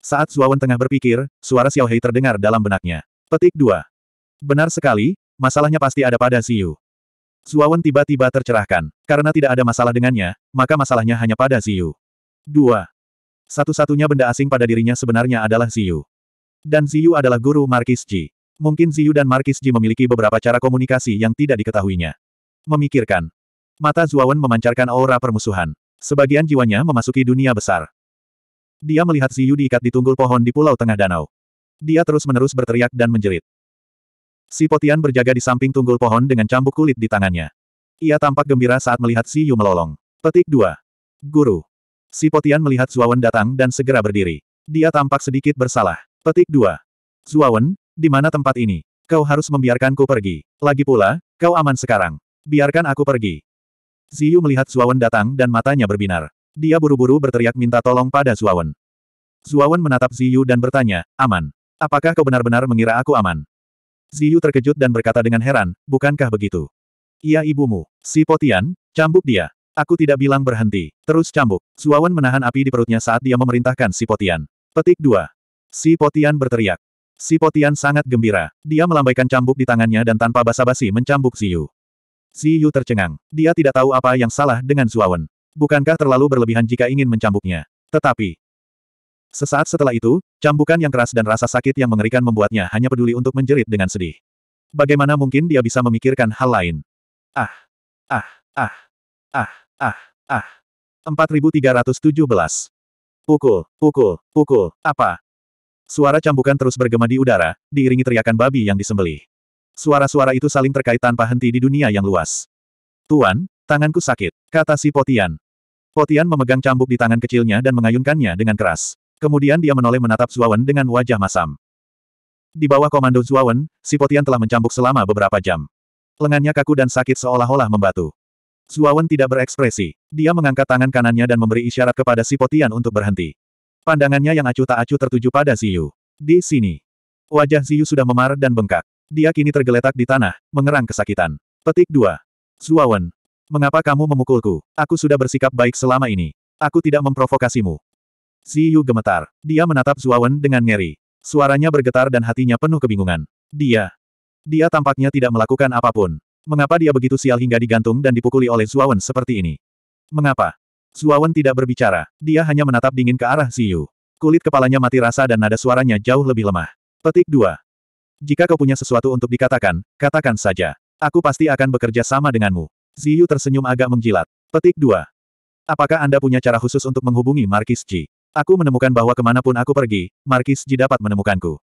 Saat Zuawan tengah berpikir, suara Xiao Hei terdengar dalam benaknya. Petik 2. Benar sekali, masalahnya pasti ada pada Ziyu. Zuawan tiba-tiba tercerahkan. Karena tidak ada masalah dengannya, maka masalahnya hanya pada Ziyu. 2. Satu-satunya benda asing pada dirinya sebenarnya adalah Ziyu. Dan Ziyu adalah guru Markis Ji. Mungkin Ziyu dan Markis Ji memiliki beberapa cara komunikasi yang tidak diketahuinya. Memikirkan. Mata Zuawan memancarkan aura permusuhan. Sebagian jiwanya memasuki dunia besar. Dia melihat Yu diikat di tunggul pohon di pulau tengah danau. Dia terus-menerus berteriak dan menjerit. Si Potian berjaga di samping tunggul pohon dengan cambuk kulit di tangannya. Ia tampak gembira saat melihat Yu melolong. Petik 2. Guru. Si Potian melihat Zuawan datang dan segera berdiri. Dia tampak sedikit bersalah. Petik 2. Zuawan, di mana tempat ini? Kau harus membiarkanku pergi. Lagi pula, kau aman sekarang. Biarkan aku pergi. Ziyu melihat Zuawan datang dan matanya berbinar. Dia buru-buru berteriak minta tolong pada Zuawan. Zuawan menatap Ziyu dan bertanya, aman. Apakah kau benar-benar mengira aku aman? Ziyu terkejut dan berkata dengan heran, bukankah begitu? Iya ibumu. Si Potian, cambuk dia. Aku tidak bilang berhenti. Terus cambuk. Zuawan menahan api di perutnya saat dia memerintahkan si Potian. Petik 2. Si Potian berteriak. Si Potian sangat gembira. Dia melambaikan cambuk di tangannya dan tanpa basa-basi mencambuk Ziyu. Ziyu tercengang. Dia tidak tahu apa yang salah dengan Zuawan. Bukankah terlalu berlebihan jika ingin mencambuknya? Tetapi, sesaat setelah itu, cambukan yang keras dan rasa sakit yang mengerikan membuatnya hanya peduli untuk menjerit dengan sedih. Bagaimana mungkin dia bisa memikirkan hal lain? Ah, ah, ah, ah, ah, ah. 4317. Pukul, pukul, pukul, apa? Suara cambukan terus bergema di udara, diiringi teriakan babi yang disembeli. Suara-suara itu saling terkait tanpa henti di dunia yang luas. Tuan, tanganku sakit. Kata si Potian. Potian memegang cambuk di tangan kecilnya dan mengayunkannya dengan keras. Kemudian dia menoleh menatap Zuawan dengan wajah masam. Di bawah komando Zuawan, si Potian telah mencambuk selama beberapa jam. Lengannya kaku dan sakit seolah-olah membatu. Zuawan tidak berekspresi. Dia mengangkat tangan kanannya dan memberi isyarat kepada si Potian untuk berhenti. Pandangannya yang acuh tak acuh tertuju pada Ziyu. Di sini. Wajah Ziyu sudah memar dan bengkak. Dia kini tergeletak di tanah, mengerang kesakitan. Petik 2. Zuawan. Mengapa kamu memukulku? Aku sudah bersikap baik selama ini. Aku tidak memprovokasimu. Ziyu gemetar. Dia menatap Zuawan dengan ngeri. Suaranya bergetar dan hatinya penuh kebingungan. Dia. Dia tampaknya tidak melakukan apapun. Mengapa dia begitu sial hingga digantung dan dipukuli oleh Zuawan seperti ini? Mengapa? Zuawan tidak berbicara. Dia hanya menatap dingin ke arah Ziyu. Kulit kepalanya mati rasa dan nada suaranya jauh lebih lemah. Petik 2. Jika kau punya sesuatu untuk dikatakan, katakan saja. Aku pasti akan bekerja sama denganmu. Ziyu tersenyum agak mengkilat. Petik 2. Apakah Anda punya cara khusus untuk menghubungi Markis Ji? Aku menemukan bahwa kemanapun aku pergi, Markis Ji dapat menemukanku.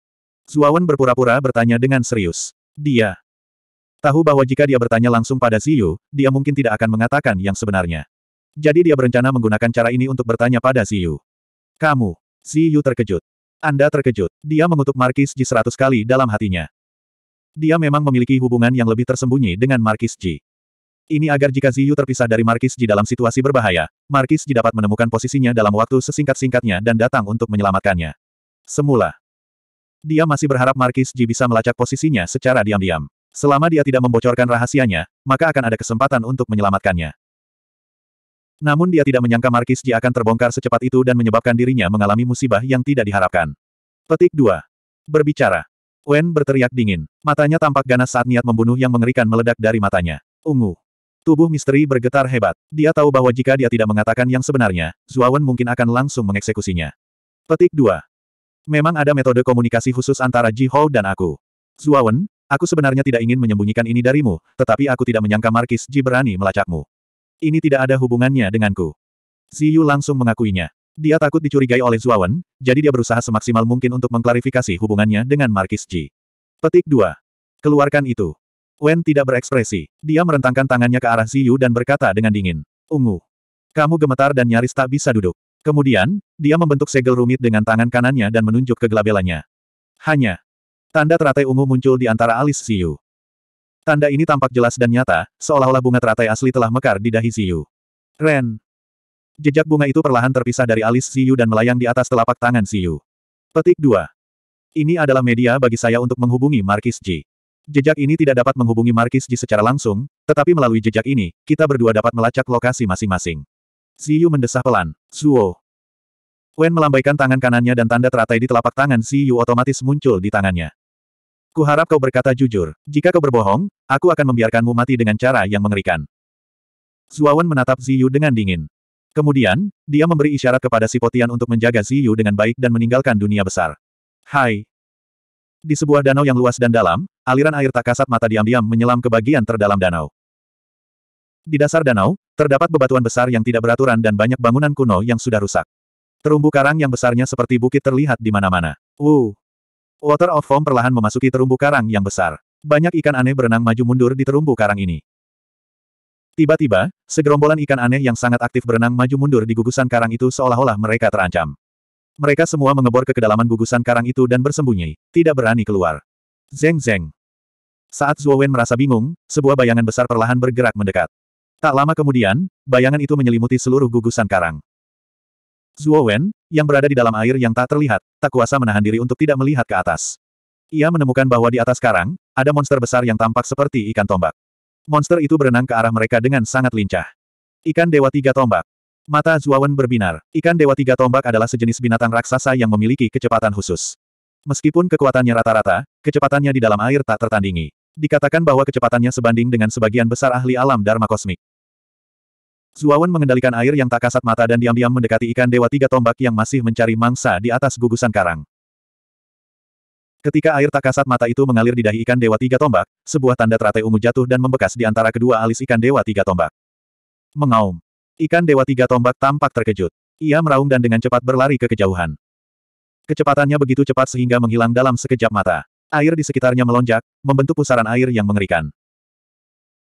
Zuawan berpura-pura bertanya dengan serius. Dia tahu bahwa jika dia bertanya langsung pada Ziyu, dia mungkin tidak akan mengatakan yang sebenarnya. Jadi dia berencana menggunakan cara ini untuk bertanya pada Ziyu. Kamu, Ziyu terkejut. Anda terkejut. Dia mengutuk Markis Ji seratus kali dalam hatinya. Dia memang memiliki hubungan yang lebih tersembunyi dengan Markis Ji. Ini agar jika Ziyu terpisah dari Markis Ji dalam situasi berbahaya, Markis Ji dapat menemukan posisinya dalam waktu sesingkat-singkatnya dan datang untuk menyelamatkannya. Semula, dia masih berharap Markis Ji bisa melacak posisinya secara diam-diam. Selama dia tidak membocorkan rahasianya, maka akan ada kesempatan untuk menyelamatkannya. Namun dia tidak menyangka Markis Ji akan terbongkar secepat itu dan menyebabkan dirinya mengalami musibah yang tidak diharapkan. Petik 2. Berbicara. Wen berteriak dingin. Matanya tampak ganas saat niat membunuh yang mengerikan meledak dari matanya. Ungu. Tubuh misteri bergetar hebat. Dia tahu bahwa jika dia tidak mengatakan yang sebenarnya, Zuawan mungkin akan langsung mengeksekusinya. Petik 2. Memang ada metode komunikasi khusus antara Ji Hou dan aku. Zuawan, aku sebenarnya tidak ingin menyembunyikan ini darimu, tetapi aku tidak menyangka Markis Ji berani melacakmu. Ini tidak ada hubungannya denganku. Ziyu langsung mengakuinya. Dia takut dicurigai oleh Zuawan, jadi dia berusaha semaksimal mungkin untuk mengklarifikasi hubungannya dengan Markis Ji. Petik 2. Keluarkan itu. Wen tidak berekspresi. Dia merentangkan tangannya ke arah Ziyu dan berkata dengan dingin. Ungu. Kamu gemetar dan nyaris tak bisa duduk. Kemudian, dia membentuk segel rumit dengan tangan kanannya dan menunjuk ke gelabelannya. Hanya. Tanda teratai ungu muncul di antara alis Ziyu. Tanda ini tampak jelas dan nyata, seolah-olah bunga teratai asli telah mekar di dahi Ziyu. Ren. Jejak bunga itu perlahan terpisah dari alis Ziyu dan melayang di atas telapak tangan Ziyu. Petik 2. Ini adalah media bagi saya untuk menghubungi Markis Ji. Jejak ini tidak dapat menghubungi Markis Ji secara langsung, tetapi melalui jejak ini, kita berdua dapat melacak lokasi masing-masing. Ziyu mendesah pelan. Zuo. Wen melambaikan tangan kanannya dan tanda teratai di telapak tangan Ziyu otomatis muncul di tangannya. Kuharap kau berkata jujur. Jika kau berbohong, aku akan membiarkanmu mati dengan cara yang mengerikan. Zuawan menatap Ziyu dengan dingin. Kemudian, dia memberi isyarat kepada Si Potian untuk menjaga Ziyu dengan baik dan meninggalkan dunia besar. Hai. Di sebuah danau yang luas dan dalam, aliran air tak kasat mata diam-diam menyelam ke bagian terdalam danau. Di dasar danau, terdapat bebatuan besar yang tidak beraturan dan banyak bangunan kuno yang sudah rusak. Terumbu karang yang besarnya seperti bukit terlihat di mana-mana. Wow! Uh. Water of Foam perlahan memasuki terumbu karang yang besar. Banyak ikan aneh berenang maju mundur di terumbu karang ini. Tiba-tiba, segerombolan ikan aneh yang sangat aktif berenang maju mundur di gugusan karang itu seolah-olah mereka terancam. Mereka semua mengebor ke kedalaman gugusan karang itu dan bersembunyi, tidak berani keluar. Zeng Zeng. Saat Wen merasa bingung, sebuah bayangan besar perlahan bergerak mendekat. Tak lama kemudian, bayangan itu menyelimuti seluruh gugusan karang. Wen yang berada di dalam air yang tak terlihat, tak kuasa menahan diri untuk tidak melihat ke atas. Ia menemukan bahwa di atas karang, ada monster besar yang tampak seperti ikan tombak. Monster itu berenang ke arah mereka dengan sangat lincah. Ikan Dewa Tiga Tombak. Mata Wen berbinar. Ikan Dewa Tiga Tombak adalah sejenis binatang raksasa yang memiliki kecepatan khusus. Meskipun kekuatannya rata-rata, Kecepatannya di dalam air tak tertandingi. Dikatakan bahwa kecepatannya sebanding dengan sebagian besar ahli alam Dharma kosmik. Zuawan mengendalikan air yang tak kasat mata dan diam-diam mendekati ikan dewa tiga tombak yang masih mencari mangsa di atas gugusan karang. Ketika air tak kasat mata itu mengalir di dahi ikan dewa tiga tombak, sebuah tanda teratai ungu jatuh dan membekas di antara kedua alis ikan dewa tiga tombak. Mengaum. Ikan dewa tiga tombak tampak terkejut. Ia meraung dan dengan cepat berlari ke kejauhan. Kecepatannya begitu cepat sehingga menghilang dalam sekejap mata. Air di sekitarnya melonjak, membentuk pusaran air yang mengerikan.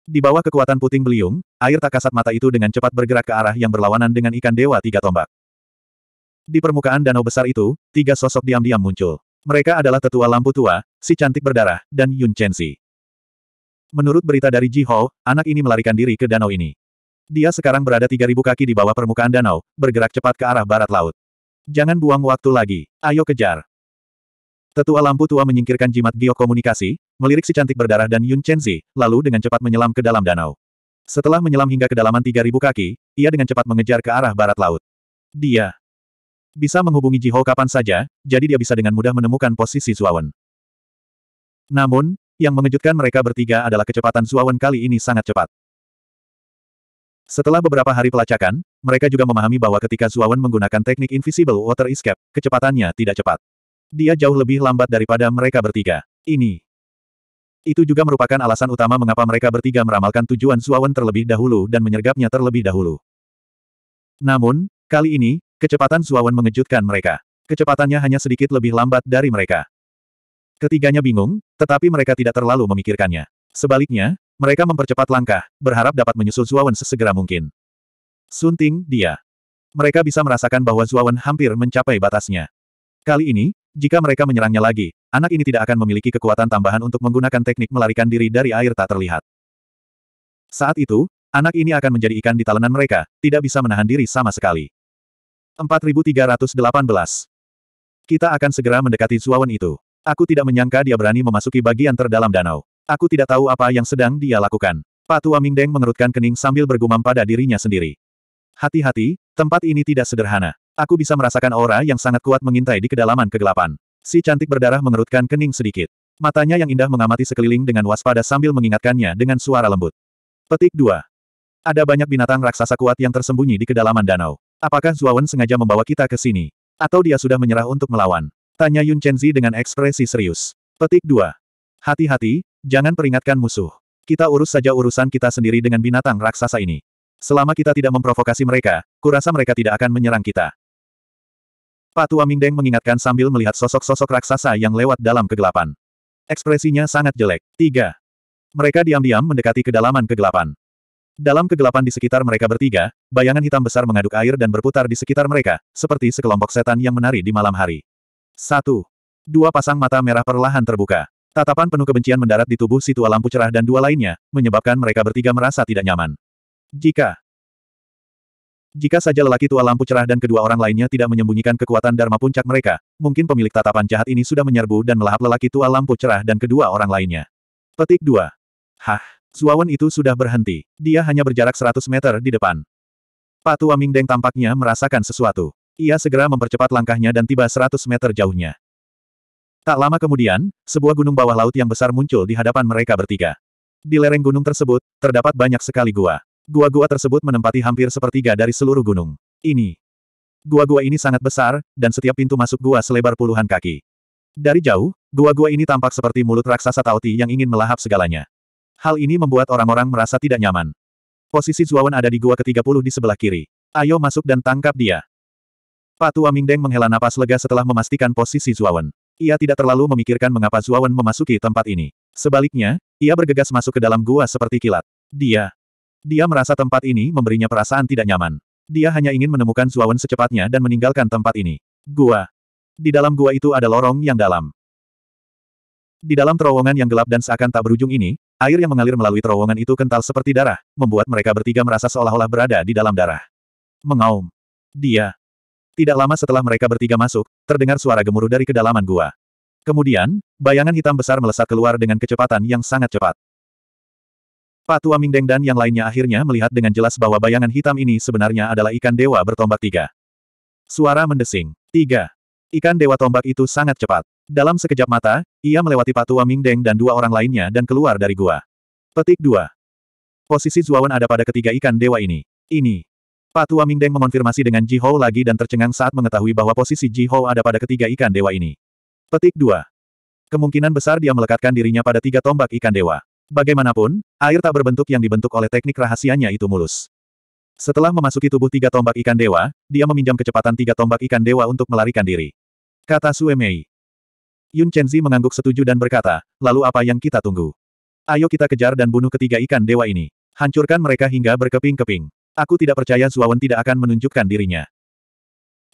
Di bawah kekuatan puting beliung, air tak kasat mata itu dengan cepat bergerak ke arah yang berlawanan dengan ikan dewa tiga tombak. Di permukaan danau besar itu, tiga sosok diam-diam muncul. Mereka adalah tetua lampu tua, si cantik berdarah, dan Yun Chen Si. Menurut berita dari Ji Hao, anak ini melarikan diri ke danau ini. Dia sekarang berada 3.000 kaki di bawah permukaan danau, bergerak cepat ke arah barat laut. Jangan buang waktu lagi, ayo kejar. Tetua lampu tua menyingkirkan jimat giok komunikasi, melirik si cantik berdarah dan Yun Chenzi, lalu dengan cepat menyelam ke dalam danau. Setelah menyelam hingga kedalaman 3000 kaki, ia dengan cepat mengejar ke arah barat laut. Dia bisa menghubungi Jiho kapan saja, jadi dia bisa dengan mudah menemukan posisi Zuawan. Namun, yang mengejutkan mereka bertiga adalah kecepatan Zuawan kali ini sangat cepat. Setelah beberapa hari pelacakan, mereka juga memahami bahwa ketika Zuawan menggunakan teknik Invisible Water Escape, kecepatannya tidak cepat. Dia jauh lebih lambat daripada mereka bertiga. Ini. Itu juga merupakan alasan utama mengapa mereka bertiga meramalkan tujuan Suawan terlebih dahulu dan menyergapnya terlebih dahulu. Namun, kali ini, kecepatan Suawan mengejutkan mereka. Kecepatannya hanya sedikit lebih lambat dari mereka. Ketiganya bingung, tetapi mereka tidak terlalu memikirkannya. Sebaliknya, mereka mempercepat langkah, berharap dapat menyusul Suawan sesegera mungkin. Sunting, dia. Mereka bisa merasakan bahwa Zuawan hampir mencapai batasnya. Kali ini, jika mereka menyerangnya lagi, anak ini tidak akan memiliki kekuatan tambahan untuk menggunakan teknik melarikan diri dari air tak terlihat. Saat itu, anak ini akan menjadi ikan di talenan mereka, tidak bisa menahan diri sama sekali. 4318 Kita akan segera mendekati Zuawan itu. Aku tidak menyangka dia berani memasuki bagian terdalam danau. Aku tidak tahu apa yang sedang dia lakukan. Pak tua Mingdeng mengerutkan kening sambil bergumam pada dirinya sendiri. Hati-hati, tempat ini tidak sederhana. Aku bisa merasakan aura yang sangat kuat mengintai di kedalaman kegelapan. Si cantik berdarah mengerutkan kening sedikit. Matanya yang indah mengamati sekeliling dengan waspada sambil mengingatkannya dengan suara lembut. Petik 2. Ada banyak binatang raksasa kuat yang tersembunyi di kedalaman danau. Apakah Zuawan sengaja membawa kita ke sini? Atau dia sudah menyerah untuk melawan? Tanya Yun Chenzi dengan ekspresi serius. Petik 2. Hati-hati, jangan peringatkan musuh. Kita urus saja urusan kita sendiri dengan binatang raksasa ini. Selama kita tidak memprovokasi mereka, kurasa mereka tidak akan menyerang kita. Pak Tua Mingdeng mengingatkan sambil melihat sosok-sosok raksasa yang lewat dalam kegelapan. Ekspresinya sangat jelek. 3. Mereka diam-diam mendekati kedalaman kegelapan. Dalam kegelapan di sekitar mereka bertiga, bayangan hitam besar mengaduk air dan berputar di sekitar mereka, seperti sekelompok setan yang menari di malam hari. 1. Dua pasang mata merah perlahan terbuka. Tatapan penuh kebencian mendarat di tubuh si tua lampu cerah dan dua lainnya, menyebabkan mereka bertiga merasa tidak nyaman. Jika jika saja lelaki tua lampu cerah dan kedua orang lainnya tidak menyembunyikan kekuatan Dharma puncak mereka, mungkin pemilik tatapan jahat ini sudah menyerbu dan melahap lelaki tua lampu cerah dan kedua orang lainnya. Petik 2. Hah, Zuawan itu sudah berhenti. Dia hanya berjarak 100 meter di depan. Pak Tua Mingdeng tampaknya merasakan sesuatu. Ia segera mempercepat langkahnya dan tiba 100 meter jauhnya. Tak lama kemudian, sebuah gunung bawah laut yang besar muncul di hadapan mereka bertiga. Di lereng gunung tersebut, terdapat banyak sekali gua. Gua-gua tersebut menempati hampir sepertiga dari seluruh gunung. Ini. Gua-gua ini sangat besar, dan setiap pintu masuk gua selebar puluhan kaki. Dari jauh, gua-gua ini tampak seperti mulut raksasa Tauti yang ingin melahap segalanya. Hal ini membuat orang-orang merasa tidak nyaman. Posisi Zuawan ada di gua ke-30 di sebelah kiri. Ayo masuk dan tangkap dia. Pak Tua Mingdeng menghela napas lega setelah memastikan posisi Zuawan. Ia tidak terlalu memikirkan mengapa Zuawan memasuki tempat ini. Sebaliknya, ia bergegas masuk ke dalam gua seperti kilat. Dia dia merasa tempat ini memberinya perasaan tidak nyaman. Dia hanya ingin menemukan Zuawan secepatnya dan meninggalkan tempat ini. Gua. Di dalam gua itu ada lorong yang dalam. Di dalam terowongan yang gelap dan seakan tak berujung ini, air yang mengalir melalui terowongan itu kental seperti darah, membuat mereka bertiga merasa seolah-olah berada di dalam darah. Mengaum. Dia. Tidak lama setelah mereka bertiga masuk, terdengar suara gemuruh dari kedalaman gua. Kemudian, bayangan hitam besar melesat keluar dengan kecepatan yang sangat cepat. Pak Tua Mingdeng dan yang lainnya akhirnya melihat dengan jelas bahwa bayangan hitam ini sebenarnya adalah ikan dewa bertombak tiga. Suara mendesing. Tiga. Ikan dewa tombak itu sangat cepat. Dalam sekejap mata, ia melewati Pak Tua Mingdeng dan dua orang lainnya dan keluar dari gua. Petik dua. Posisi Zuawan ada pada ketiga ikan dewa ini. Ini. Pak Tua Mingdeng mengonfirmasi dengan Ji Hou lagi dan tercengang saat mengetahui bahwa posisi Ji Hou ada pada ketiga ikan dewa ini. Petik dua. Kemungkinan besar dia melekatkan dirinya pada tiga tombak ikan dewa. Bagaimanapun, air tak berbentuk yang dibentuk oleh teknik rahasianya itu mulus. Setelah memasuki tubuh tiga tombak ikan dewa, dia meminjam kecepatan tiga tombak ikan dewa untuk melarikan diri. Kata Sue Mei. Yun Chenzi mengangguk setuju dan berkata, lalu apa yang kita tunggu? Ayo kita kejar dan bunuh ketiga ikan dewa ini. Hancurkan mereka hingga berkeping-keping. Aku tidak percaya Suawan tidak akan menunjukkan dirinya.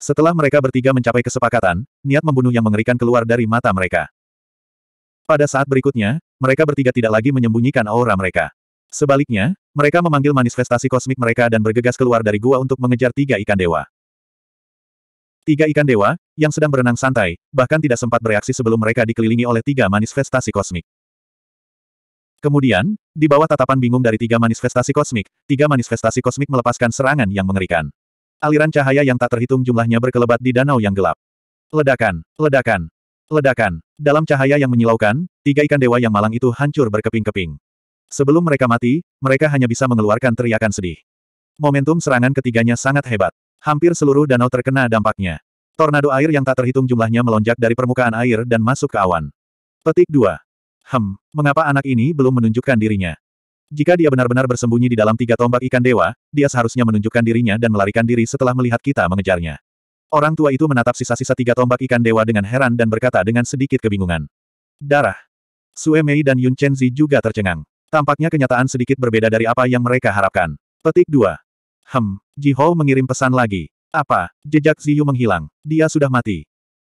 Setelah mereka bertiga mencapai kesepakatan, niat membunuh yang mengerikan keluar dari mata mereka. Pada saat berikutnya, mereka bertiga tidak lagi menyembunyikan aura mereka. Sebaliknya, mereka memanggil manifestasi kosmik mereka dan bergegas keluar dari gua untuk mengejar tiga ikan dewa. Tiga ikan dewa, yang sedang berenang santai, bahkan tidak sempat bereaksi sebelum mereka dikelilingi oleh tiga manifestasi kosmik. Kemudian, di bawah tatapan bingung dari tiga manifestasi kosmik, tiga manifestasi kosmik melepaskan serangan yang mengerikan. Aliran cahaya yang tak terhitung jumlahnya berkelebat di danau yang gelap. Ledakan, ledakan, Ledakan. Dalam cahaya yang menyilaukan, tiga ikan dewa yang malang itu hancur berkeping-keping. Sebelum mereka mati, mereka hanya bisa mengeluarkan teriakan sedih. Momentum serangan ketiganya sangat hebat. Hampir seluruh danau terkena dampaknya. Tornado air yang tak terhitung jumlahnya melonjak dari permukaan air dan masuk ke awan. Petik 2. Hem, mengapa anak ini belum menunjukkan dirinya? Jika dia benar-benar bersembunyi di dalam tiga tombak ikan dewa, dia seharusnya menunjukkan dirinya dan melarikan diri setelah melihat kita mengejarnya. Orang tua itu menatap sisa-sisa tiga tombak ikan dewa dengan heran dan berkata dengan sedikit kebingungan. Darah. Sue Mei dan Yun Chenzi juga tercengang. Tampaknya kenyataan sedikit berbeda dari apa yang mereka harapkan. Petik 2. Hem, Ji Ho mengirim pesan lagi. Apa? Jejak Zi Yu menghilang. Dia sudah mati.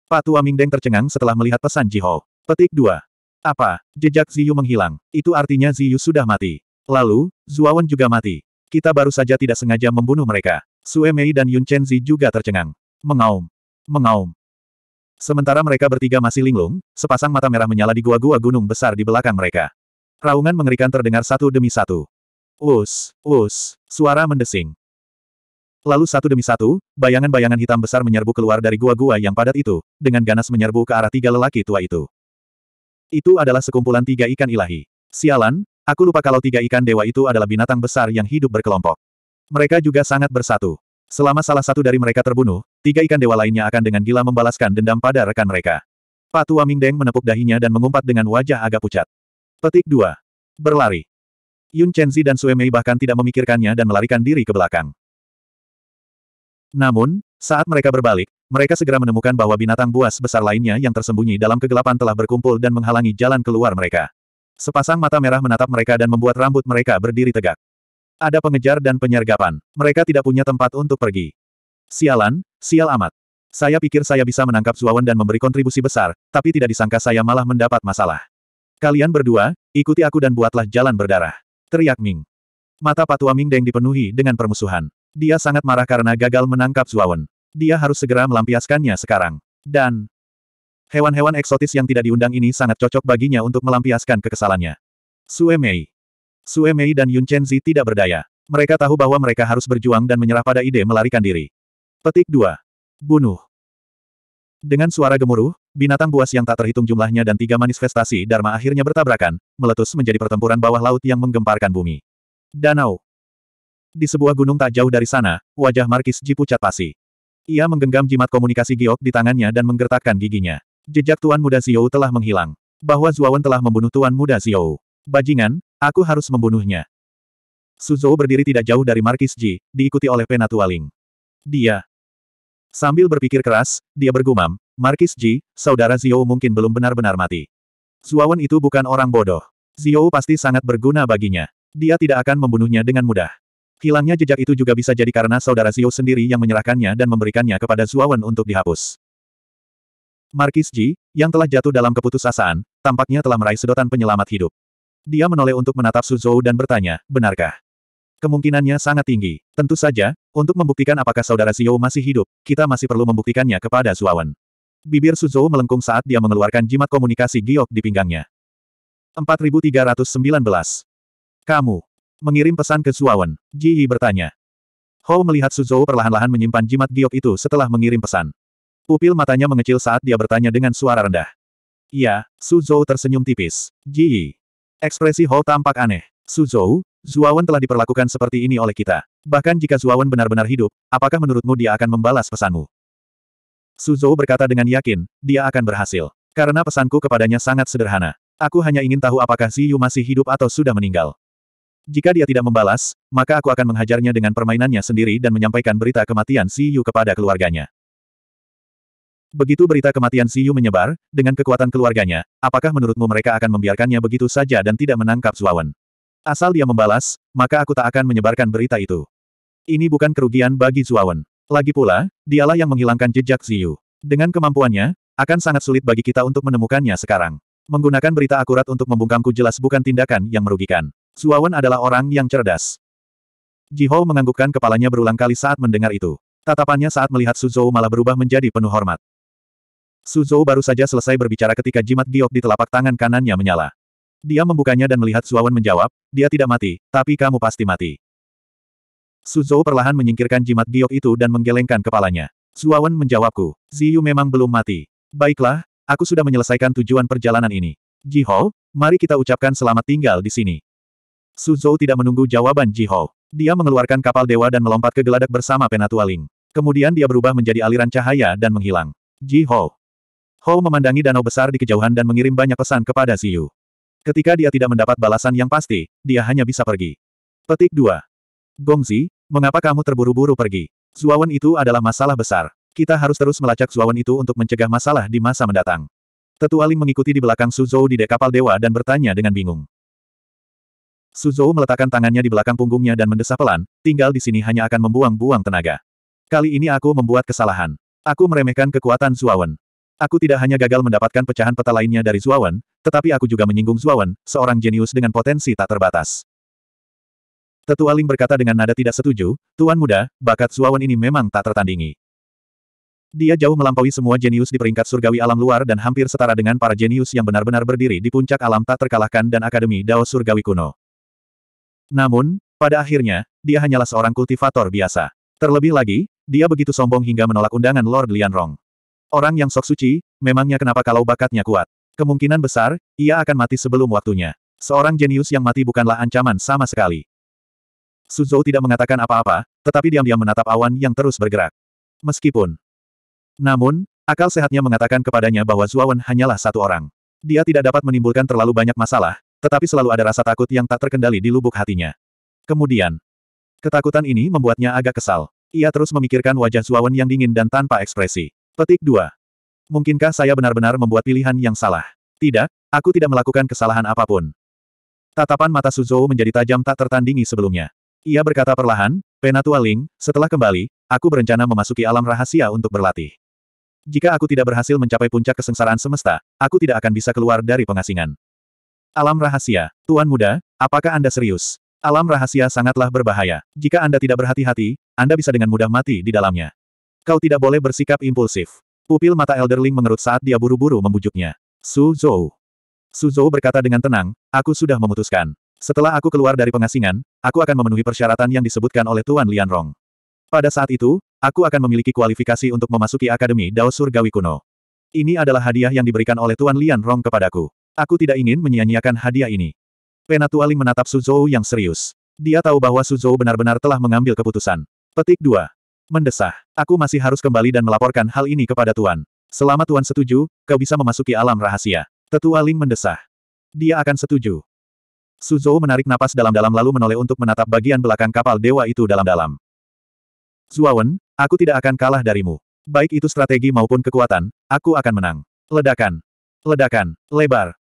Patua Deng tercengang setelah melihat pesan Ji Ho. Petik 2. Apa? Jejak Zi Yu menghilang. Itu artinya Zi Yu sudah mati. Lalu, Zuawan juga mati. Kita baru saja tidak sengaja membunuh mereka. Sue Mei dan Yun Chenzi juga tercengang. Mengaum. Mengaum. Sementara mereka bertiga masih linglung, sepasang mata merah menyala di gua-gua gunung besar di belakang mereka. Raungan mengerikan terdengar satu demi satu. Us, us, suara mendesing. Lalu satu demi satu, bayangan-bayangan hitam besar menyerbu keluar dari gua-gua yang padat itu, dengan ganas menyerbu ke arah tiga lelaki tua itu. Itu adalah sekumpulan tiga ikan ilahi. Sialan, aku lupa kalau tiga ikan dewa itu adalah binatang besar yang hidup berkelompok. Mereka juga sangat bersatu. Selama salah satu dari mereka terbunuh, Tiga ikan dewa lainnya akan dengan gila membalaskan dendam pada rekan mereka. Patua Mingdeng menepuk dahinya dan mengumpat dengan wajah agak pucat. Petik 2. Berlari. Yun Chenzi dan Sue Mei bahkan tidak memikirkannya dan melarikan diri ke belakang. Namun, saat mereka berbalik, mereka segera menemukan bahwa binatang buas besar lainnya yang tersembunyi dalam kegelapan telah berkumpul dan menghalangi jalan keluar mereka. Sepasang mata merah menatap mereka dan membuat rambut mereka berdiri tegak. Ada pengejar dan penyergapan. Mereka tidak punya tempat untuk pergi. Sialan, sial amat. Saya pikir saya bisa menangkap Zuawan dan memberi kontribusi besar, tapi tidak disangka saya malah mendapat masalah. Kalian berdua, ikuti aku dan buatlah jalan berdarah. Teriak Ming. Mata Patua Ming Deng dipenuhi dengan permusuhan. Dia sangat marah karena gagal menangkap Zuawan. Dia harus segera melampiaskannya sekarang. Dan hewan-hewan eksotis yang tidak diundang ini sangat cocok baginya untuk melampiaskan kekesalannya. Sue Mei. Sue Mei dan Yun Chen Zi tidak berdaya. Mereka tahu bahwa mereka harus berjuang dan menyerah pada ide melarikan diri. Petik 2. Bunuh. Dengan suara gemuruh, binatang buas yang tak terhitung jumlahnya dan tiga manifestasi Dharma akhirnya bertabrakan, meletus menjadi pertempuran bawah laut yang menggemparkan bumi. Danau. Di sebuah gunung tak jauh dari sana, wajah Markis Ji pucat pasi. Ia menggenggam jimat komunikasi giok di tangannya dan menggertakkan giginya. Jejak Tuan Muda Xiao telah menghilang. Bahwa Zuawan telah membunuh Tuan Muda Xiao. Bajingan, aku harus membunuhnya. Suzhou berdiri tidak jauh dari Markis Ji, diikuti oleh Penatualing. Dia Sambil berpikir keras, dia bergumam, Markis Ji, saudara Zio mungkin belum benar-benar mati. Zuawan itu bukan orang bodoh. Zio pasti sangat berguna baginya. Dia tidak akan membunuhnya dengan mudah. Hilangnya jejak itu juga bisa jadi karena saudara Zio sendiri yang menyerahkannya dan memberikannya kepada Zuawan untuk dihapus. Markis Ji, yang telah jatuh dalam keputusasaan, tampaknya telah meraih sedotan penyelamat hidup. Dia menoleh untuk menatap Suzhou dan bertanya, benarkah? Kemungkinannya sangat tinggi. Tentu saja, untuk membuktikan apakah saudara Xiao masih hidup, kita masih perlu membuktikannya kepada Zuawan. Bibir Suzhou melengkung saat dia mengeluarkan jimat komunikasi giok di pinggangnya. 4319. Kamu. Mengirim pesan ke Zuawan. Ji Yi bertanya. Hou melihat Suzhou perlahan-lahan menyimpan jimat giok itu setelah mengirim pesan. Pupil matanya mengecil saat dia bertanya dengan suara rendah. Iya, Suzhou tersenyum tipis. Ji Yi. Ekspresi Hou tampak aneh. Suzhou, Zuawan telah diperlakukan seperti ini oleh kita. Bahkan jika Zuawan benar-benar hidup, apakah menurutmu dia akan membalas pesanmu? Suzhou berkata dengan yakin, dia akan berhasil. Karena pesanku kepadanya sangat sederhana. Aku hanya ingin tahu apakah Ziyu masih hidup atau sudah meninggal. Jika dia tidak membalas, maka aku akan menghajarnya dengan permainannya sendiri dan menyampaikan berita kematian Ziyu kepada keluarganya. Begitu berita kematian Ziyu menyebar, dengan kekuatan keluarganya, apakah menurutmu mereka akan membiarkannya begitu saja dan tidak menangkap Zuawan? Asal dia membalas, maka aku tak akan menyebarkan berita itu. Ini bukan kerugian bagi Zuawan. Lagi pula, dialah yang menghilangkan jejak Ziyu. Dengan kemampuannya, akan sangat sulit bagi kita untuk menemukannya sekarang. Menggunakan berita akurat untuk membungkamku jelas bukan tindakan yang merugikan. Zuawan adalah orang yang cerdas. Jiho menganggukkan kepalanya berulang kali saat mendengar itu. Tatapannya saat melihat Suzhou malah berubah menjadi penuh hormat. Suzhou baru saja selesai berbicara ketika jimat giok di telapak tangan kanannya menyala. Dia membukanya dan melihat Suawan menjawab, dia tidak mati, tapi kamu pasti mati. Suzhou perlahan menyingkirkan jimat giok itu dan menggelengkan kepalanya. Suawan menjawabku, Ziyu memang belum mati. Baiklah, aku sudah menyelesaikan tujuan perjalanan ini. Jihou, mari kita ucapkan selamat tinggal di sini. Suzhou tidak menunggu jawaban Jihou. Dia mengeluarkan kapal dewa dan melompat ke geladak bersama Penatua Ling. Kemudian dia berubah menjadi aliran cahaya dan menghilang. Jihou. Ho memandangi danau besar di kejauhan dan mengirim banyak pesan kepada Ziyu. Ketika dia tidak mendapat balasan yang pasti, dia hanya bisa pergi. Petik 2. Gongzi, mengapa kamu terburu-buru pergi? Zuawan itu adalah masalah besar. Kita harus terus melacak Zuawan itu untuk mencegah masalah di masa mendatang. Tetua Ling mengikuti di belakang Suzhou di dek kapal dewa dan bertanya dengan bingung. Suzhou meletakkan tangannya di belakang punggungnya dan mendesah pelan, tinggal di sini hanya akan membuang-buang tenaga. Kali ini aku membuat kesalahan. Aku meremehkan kekuatan Zuawan. Aku tidak hanya gagal mendapatkan pecahan peta lainnya dari Zuawan, tetapi aku juga menyinggung Zuawan, seorang jenius dengan potensi tak terbatas. Tetua Ling berkata dengan nada tidak setuju, Tuan Muda, bakat Zuawan ini memang tak tertandingi. Dia jauh melampaui semua jenius di peringkat surgawi alam luar dan hampir setara dengan para jenius yang benar-benar berdiri di puncak alam tak terkalahkan dan Akademi Dao Surgawi kuno. Namun, pada akhirnya, dia hanyalah seorang kultivator biasa. Terlebih lagi, dia begitu sombong hingga menolak undangan Lord Lianrong. Orang yang sok suci, memangnya kenapa kalau bakatnya kuat? Kemungkinan besar, ia akan mati sebelum waktunya. Seorang jenius yang mati bukanlah ancaman sama sekali. Suzhou tidak mengatakan apa-apa, tetapi diam-diam menatap awan yang terus bergerak. Meskipun. Namun, akal sehatnya mengatakan kepadanya bahwa Zuawan hanyalah satu orang. Dia tidak dapat menimbulkan terlalu banyak masalah, tetapi selalu ada rasa takut yang tak terkendali di lubuk hatinya. Kemudian, ketakutan ini membuatnya agak kesal. Ia terus memikirkan wajah Zuawan yang dingin dan tanpa ekspresi. Petik 2. Mungkinkah saya benar-benar membuat pilihan yang salah? Tidak, aku tidak melakukan kesalahan apapun. Tatapan mata Suzhou menjadi tajam tak tertandingi sebelumnya. Ia berkata perlahan, Penatua Ling, setelah kembali, aku berencana memasuki alam rahasia untuk berlatih. Jika aku tidak berhasil mencapai puncak kesengsaraan semesta, aku tidak akan bisa keluar dari pengasingan. Alam rahasia, Tuan Muda, apakah Anda serius? Alam rahasia sangatlah berbahaya. Jika Anda tidak berhati-hati, Anda bisa dengan mudah mati di dalamnya. Kau tidak boleh bersikap impulsif. Pupil mata Elderling mengerut saat dia buru-buru membujuknya. Su Zhou. Su Zhou berkata dengan tenang, aku sudah memutuskan. Setelah aku keluar dari pengasingan, aku akan memenuhi persyaratan yang disebutkan oleh Tuan Lianrong. Pada saat itu, aku akan memiliki kualifikasi untuk memasuki Akademi Dao Surgawi Kuno. Ini adalah hadiah yang diberikan oleh Tuan Lianrong kepadaku. Aku tidak ingin menyia-nyiakan hadiah ini. Penatualing menatap Su Zhou yang serius. Dia tahu bahwa Su Zhou benar-benar telah mengambil keputusan. Petik 2. Mendesah. Aku masih harus kembali dan melaporkan hal ini kepada Tuan. Selama Tuan setuju, kau bisa memasuki alam rahasia. Tetua Ling mendesah. Dia akan setuju. Suzhou menarik napas dalam-dalam lalu menoleh untuk menatap bagian belakang kapal dewa itu dalam-dalam. Zuawan, aku tidak akan kalah darimu. Baik itu strategi maupun kekuatan, aku akan menang. Ledakan. Ledakan. Lebar.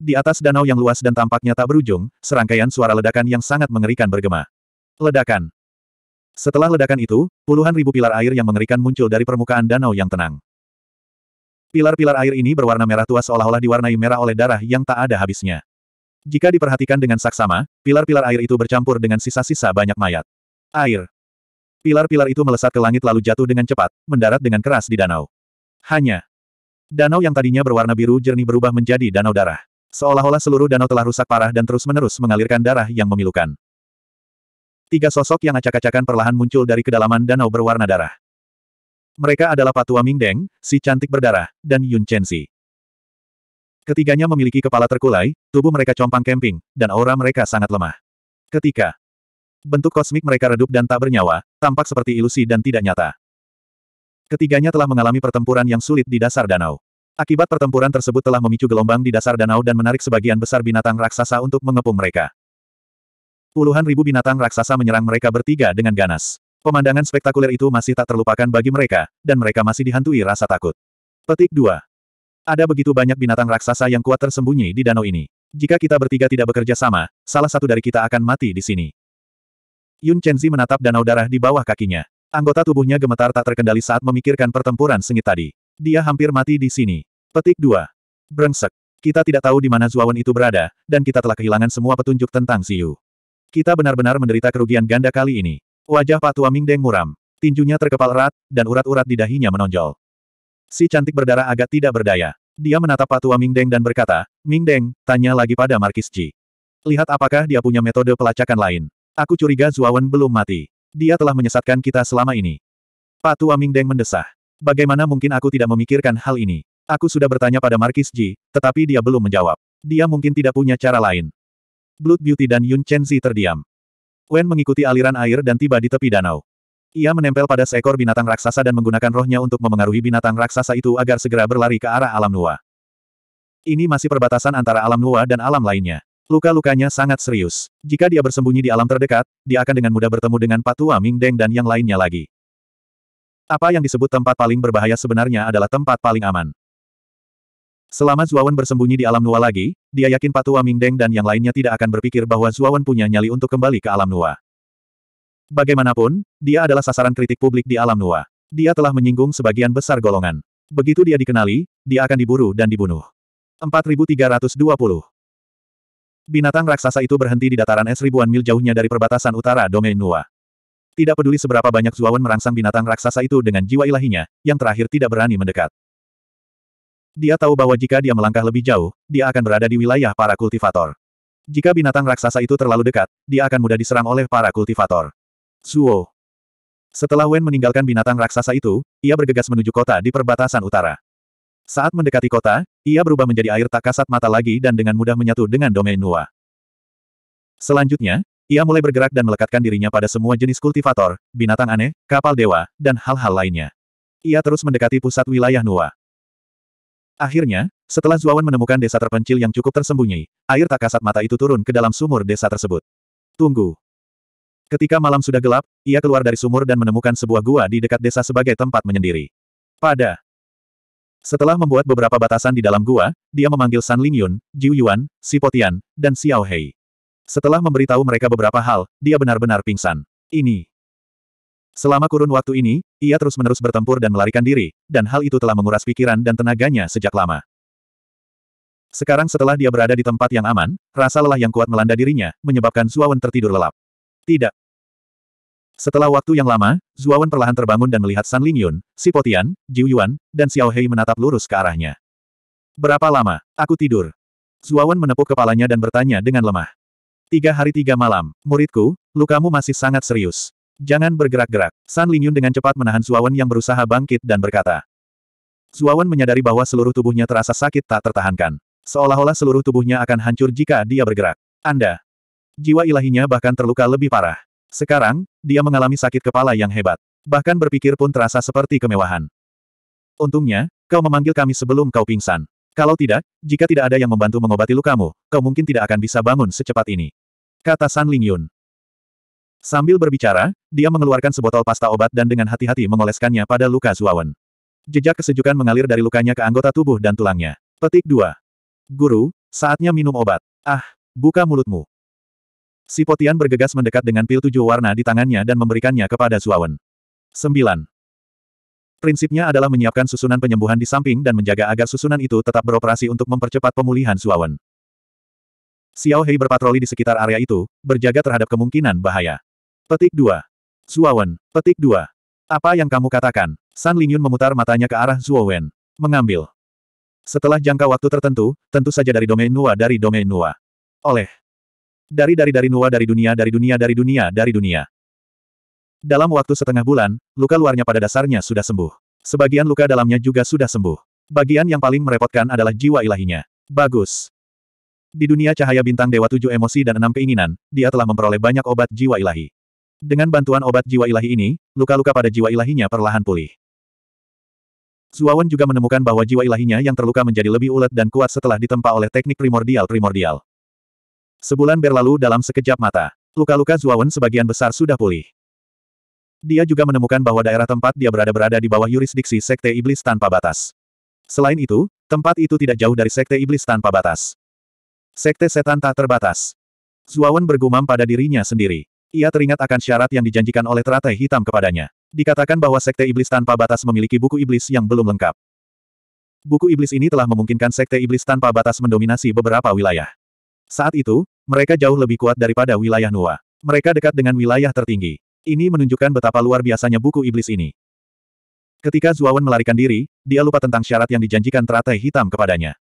Di atas danau yang luas dan tampaknya tak berujung, serangkaian suara ledakan yang sangat mengerikan bergema. Ledakan. Setelah ledakan itu, puluhan ribu pilar air yang mengerikan muncul dari permukaan danau yang tenang. Pilar-pilar air ini berwarna merah tua seolah-olah diwarnai merah oleh darah yang tak ada habisnya. Jika diperhatikan dengan saksama, pilar-pilar air itu bercampur dengan sisa-sisa banyak mayat. Air. Pilar-pilar itu melesat ke langit lalu jatuh dengan cepat, mendarat dengan keras di danau. Hanya. Danau yang tadinya berwarna biru jernih berubah menjadi danau darah. Seolah-olah seluruh danau telah rusak parah dan terus-menerus mengalirkan darah yang memilukan. Tiga sosok yang acak-acakan perlahan muncul dari kedalaman danau berwarna darah. Mereka adalah Patua Deng, si cantik berdarah, dan Yun Chen Si. Ketiganya memiliki kepala terkulai, tubuh mereka compang kemping, dan aura mereka sangat lemah. Ketika bentuk kosmik mereka redup dan tak bernyawa, tampak seperti ilusi dan tidak nyata. Ketiganya telah mengalami pertempuran yang sulit di dasar danau. Akibat pertempuran tersebut telah memicu gelombang di dasar danau dan menarik sebagian besar binatang raksasa untuk mengepung mereka. Puluhan ribu binatang raksasa menyerang mereka bertiga dengan ganas. Pemandangan spektakuler itu masih tak terlupakan bagi mereka, dan mereka masih dihantui rasa takut. Petik 2. Ada begitu banyak binatang raksasa yang kuat tersembunyi di danau ini. Jika kita bertiga tidak bekerja sama, salah satu dari kita akan mati di sini. Yun Chenzi menatap danau darah di bawah kakinya. Anggota tubuhnya gemetar tak terkendali saat memikirkan pertempuran sengit tadi. Dia hampir mati di sini. Petik 2. Brengsek. Kita tidak tahu di mana Zuawan itu berada, dan kita telah kehilangan semua petunjuk tentang Ziyu. Kita benar-benar menderita kerugian ganda kali ini. Wajah Patua Mingdeng muram. Tinjunya terkepal erat, dan urat-urat di dahinya menonjol. Si cantik berdarah agak tidak berdaya. Dia menatap Patua Mingdeng dan berkata, Mingdeng, tanya lagi pada Markis Ji. Lihat apakah dia punya metode pelacakan lain. Aku curiga Zuawan belum mati. Dia telah menyesatkan kita selama ini. Patua Mingdeng mendesah. Bagaimana mungkin aku tidak memikirkan hal ini? Aku sudah bertanya pada Markis Ji, tetapi dia belum menjawab. Dia mungkin tidak punya cara lain. Blood Beauty dan Yun Chenzi terdiam. Wen mengikuti aliran air dan tiba di tepi danau. Ia menempel pada seekor binatang raksasa dan menggunakan rohnya untuk memengaruhi binatang raksasa itu agar segera berlari ke arah alam Nuwa. Ini masih perbatasan antara alam Nuwa dan alam lainnya. Luka-lukanya sangat serius. Jika dia bersembunyi di alam terdekat, dia akan dengan mudah bertemu dengan Patua Ming Deng dan yang lainnya lagi. Apa yang disebut tempat paling berbahaya sebenarnya adalah tempat paling aman. Selama Zuawan bersembunyi di alam Nua lagi, dia yakin Patua Mingdeng dan yang lainnya tidak akan berpikir bahwa Zuawan punya nyali untuk kembali ke alam Nua. Bagaimanapun, dia adalah sasaran kritik publik di alam Nua. Dia telah menyinggung sebagian besar golongan. Begitu dia dikenali, dia akan diburu dan dibunuh. 4320 Binatang raksasa itu berhenti di dataran es ribuan mil jauhnya dari perbatasan utara domain Nua. Tidak peduli seberapa banyak Zuawan merangsang binatang raksasa itu dengan jiwa ilahinya, yang terakhir tidak berani mendekat. Dia tahu bahwa jika dia melangkah lebih jauh, dia akan berada di wilayah para kultivator. Jika binatang raksasa itu terlalu dekat, dia akan mudah diserang oleh para kultivator. Suo. Setelah Wen meninggalkan binatang raksasa itu, ia bergegas menuju kota di perbatasan utara. Saat mendekati kota, ia berubah menjadi air tak kasat mata lagi dan dengan mudah menyatu dengan domain Nua. Selanjutnya, ia mulai bergerak dan melekatkan dirinya pada semua jenis kultivator, binatang aneh, kapal dewa, dan hal-hal lainnya. Ia terus mendekati pusat wilayah Nua. Akhirnya, setelah Zuawan menemukan desa terpencil yang cukup tersembunyi, air tak kasat mata itu turun ke dalam sumur desa tersebut. Tunggu. Ketika malam sudah gelap, ia keluar dari sumur dan menemukan sebuah gua di dekat desa sebagai tempat menyendiri. Pada setelah membuat beberapa batasan di dalam gua, dia memanggil San Lingyun, Jiu Yuan, Sipotian, dan Xiao Hei. Setelah memberitahu mereka beberapa hal, dia benar-benar pingsan. Ini Selama kurun waktu ini, ia terus-menerus bertempur dan melarikan diri, dan hal itu telah menguras pikiran dan tenaganya sejak lama. Sekarang setelah dia berada di tempat yang aman, rasa lelah yang kuat melanda dirinya, menyebabkan Zuawan tertidur lelap. Tidak. Setelah waktu yang lama, Zuawan perlahan terbangun dan melihat San Lingyun, Sipotian, Jiu Yuan, dan Xiao Hei menatap lurus ke arahnya. Berapa lama? Aku tidur. Zuawan menepuk kepalanya dan bertanya dengan lemah. Tiga hari tiga malam, muridku, lukamu masih sangat serius. Jangan bergerak-gerak. San Lingyun dengan cepat menahan Suawan yang berusaha bangkit dan berkata. Suawan menyadari bahwa seluruh tubuhnya terasa sakit tak tertahankan. Seolah-olah seluruh tubuhnya akan hancur jika dia bergerak. Anda. Jiwa ilahinya bahkan terluka lebih parah. Sekarang, dia mengalami sakit kepala yang hebat. Bahkan berpikir pun terasa seperti kemewahan. Untungnya, kau memanggil kami sebelum kau pingsan. Kalau tidak, jika tidak ada yang membantu mengobati lukamu, kau mungkin tidak akan bisa bangun secepat ini. Kata San Lingyun. Sambil berbicara, dia mengeluarkan sebotol pasta obat dan dengan hati-hati mengoleskannya pada luka Zuawan. Jejak kesejukan mengalir dari lukanya ke anggota tubuh dan tulangnya. Petik 2. Guru, saatnya minum obat. Ah, buka mulutmu. Si Potian bergegas mendekat dengan pil tujuh warna di tangannya dan memberikannya kepada Zuawan. 9. Prinsipnya adalah menyiapkan susunan penyembuhan di samping dan menjaga agar susunan itu tetap beroperasi untuk mempercepat pemulihan Zuawan. Xiao Hei berpatroli di sekitar area itu, berjaga terhadap kemungkinan bahaya. Petik 2. Zuowen. Petik 2. Apa yang kamu katakan? San Lingyun memutar matanya ke arah Zuowen. Mengambil. Setelah jangka waktu tertentu, tentu saja dari domain Nua dari domain Nua. Oleh. Dari dari dari Nua dari dunia dari dunia dari dunia dari dunia. Dalam waktu setengah bulan, luka luarnya pada dasarnya sudah sembuh. Sebagian luka dalamnya juga sudah sembuh. Bagian yang paling merepotkan adalah jiwa ilahinya. Bagus. Di dunia cahaya bintang Dewa tujuh emosi dan enam keinginan, dia telah memperoleh banyak obat jiwa ilahi. Dengan bantuan obat jiwa ilahi ini, luka-luka pada jiwa ilahinya perlahan pulih. Zuawan juga menemukan bahwa jiwa ilahinya yang terluka menjadi lebih ulet dan kuat setelah ditempa oleh teknik primordial-primordial. Sebulan berlalu dalam sekejap mata. Luka-luka Zuawan sebagian besar sudah pulih. Dia juga menemukan bahwa daerah tempat dia berada berada di bawah yurisdiksi Sekte Iblis Tanpa Batas. Selain itu, tempat itu tidak jauh dari Sekte Iblis Tanpa Batas. Sekte Setan Tak Terbatas. Zuawan bergumam pada dirinya sendiri. Ia teringat akan syarat yang dijanjikan oleh teratai hitam kepadanya. Dikatakan bahwa Sekte Iblis Tanpa Batas memiliki buku iblis yang belum lengkap. Buku iblis ini telah memungkinkan Sekte Iblis Tanpa Batas mendominasi beberapa wilayah. Saat itu, mereka jauh lebih kuat daripada wilayah Nuwa. Mereka dekat dengan wilayah tertinggi. Ini menunjukkan betapa luar biasanya buku iblis ini. Ketika Zuawan melarikan diri, dia lupa tentang syarat yang dijanjikan teratai hitam kepadanya.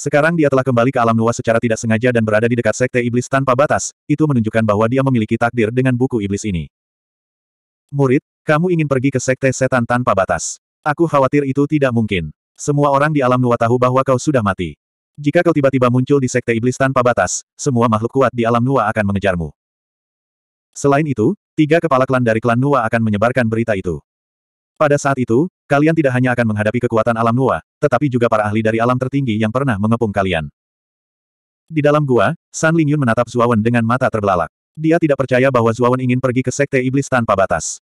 Sekarang dia telah kembali ke alam Nuwa secara tidak sengaja dan berada di dekat sekte iblis tanpa batas, itu menunjukkan bahwa dia memiliki takdir dengan buku iblis ini. Murid, kamu ingin pergi ke sekte setan tanpa batas. Aku khawatir itu tidak mungkin. Semua orang di alam Nuwa tahu bahwa kau sudah mati. Jika kau tiba-tiba muncul di sekte iblis tanpa batas, semua makhluk kuat di alam Nuwa akan mengejarmu. Selain itu, tiga kepala klan dari klan Nuwa akan menyebarkan berita itu. Pada saat itu, Kalian tidak hanya akan menghadapi kekuatan alam Nuwa, tetapi juga para ahli dari alam tertinggi yang pernah mengepung kalian. Di dalam gua, San Lingyun menatap Zuawan dengan mata terbelalak. Dia tidak percaya bahwa Zuawan ingin pergi ke Sekte Iblis tanpa batas.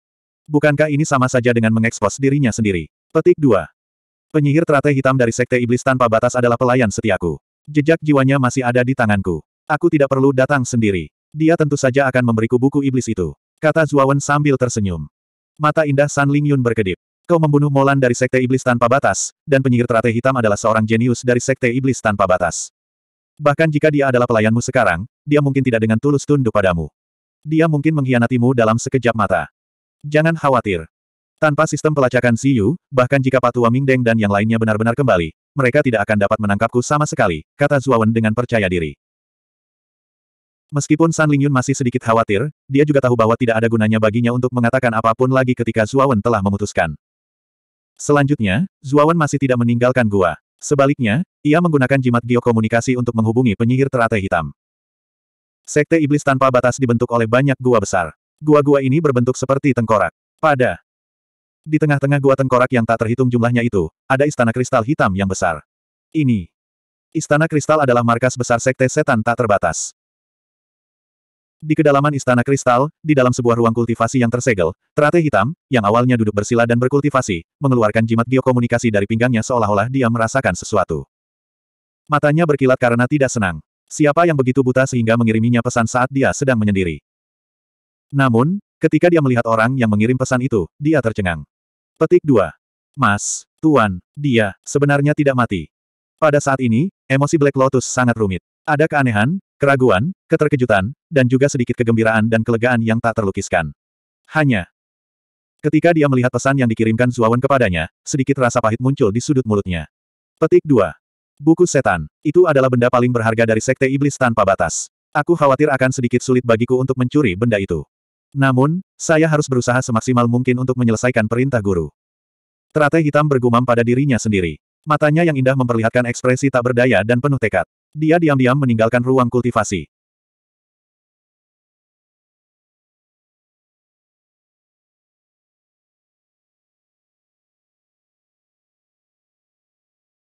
Bukankah ini sama saja dengan mengekspos dirinya sendiri? Petik 2. Penyihir teratai hitam dari Sekte Iblis tanpa batas adalah pelayan setiaku. Jejak jiwanya masih ada di tanganku. Aku tidak perlu datang sendiri. Dia tentu saja akan memberiku buku iblis itu. Kata Zuawan sambil tersenyum. Mata indah San Lingyun berkedip. Kau membunuh Molan dari Sekte Iblis Tanpa Batas, dan penyihir teratai hitam adalah seorang jenius dari Sekte Iblis Tanpa Batas. Bahkan jika dia adalah pelayanmu sekarang, dia mungkin tidak dengan tulus tunduk padamu. Dia mungkin mengkhianatimu dalam sekejap mata. Jangan khawatir. Tanpa sistem pelacakan Siyu, bahkan jika Patua Mingdeng dan yang lainnya benar-benar kembali, mereka tidak akan dapat menangkapku sama sekali, kata Zuawan dengan percaya diri. Meskipun San Lingyun masih sedikit khawatir, dia juga tahu bahwa tidak ada gunanya baginya untuk mengatakan apapun lagi ketika Zuawan telah memutuskan. Selanjutnya, Zuawan masih tidak meninggalkan gua. Sebaliknya, ia menggunakan jimat geokomunikasi untuk menghubungi penyihir teratai hitam. Sekte iblis tanpa batas dibentuk oleh banyak gua besar. Gua-gua ini berbentuk seperti tengkorak. Pada di tengah-tengah gua tengkorak yang tak terhitung jumlahnya itu, ada istana kristal hitam yang besar. Ini. Istana kristal adalah markas besar sekte setan tak terbatas. Di kedalaman Istana Kristal, di dalam sebuah ruang kultivasi yang tersegel, terate hitam, yang awalnya duduk bersila dan berkultivasi, mengeluarkan jimat geokomunikasi dari pinggangnya seolah-olah dia merasakan sesuatu. Matanya berkilat karena tidak senang. Siapa yang begitu buta sehingga mengiriminya pesan saat dia sedang menyendiri? Namun, ketika dia melihat orang yang mengirim pesan itu, dia tercengang. Petik 2. Mas, Tuan, dia, sebenarnya tidak mati. Pada saat ini, emosi Black Lotus sangat rumit. Ada keanehan, keraguan, keterkejutan, dan juga sedikit kegembiraan dan kelegaan yang tak terlukiskan. Hanya ketika dia melihat pesan yang dikirimkan Zuawan kepadanya, sedikit rasa pahit muncul di sudut mulutnya. Petik 2. Buku setan. Itu adalah benda paling berharga dari sekte iblis tanpa batas. Aku khawatir akan sedikit sulit bagiku untuk mencuri benda itu. Namun, saya harus berusaha semaksimal mungkin untuk menyelesaikan perintah guru. Teratai hitam bergumam pada dirinya sendiri. Matanya yang indah memperlihatkan ekspresi tak berdaya dan penuh tekad. Dia diam-diam meninggalkan ruang kultivasi.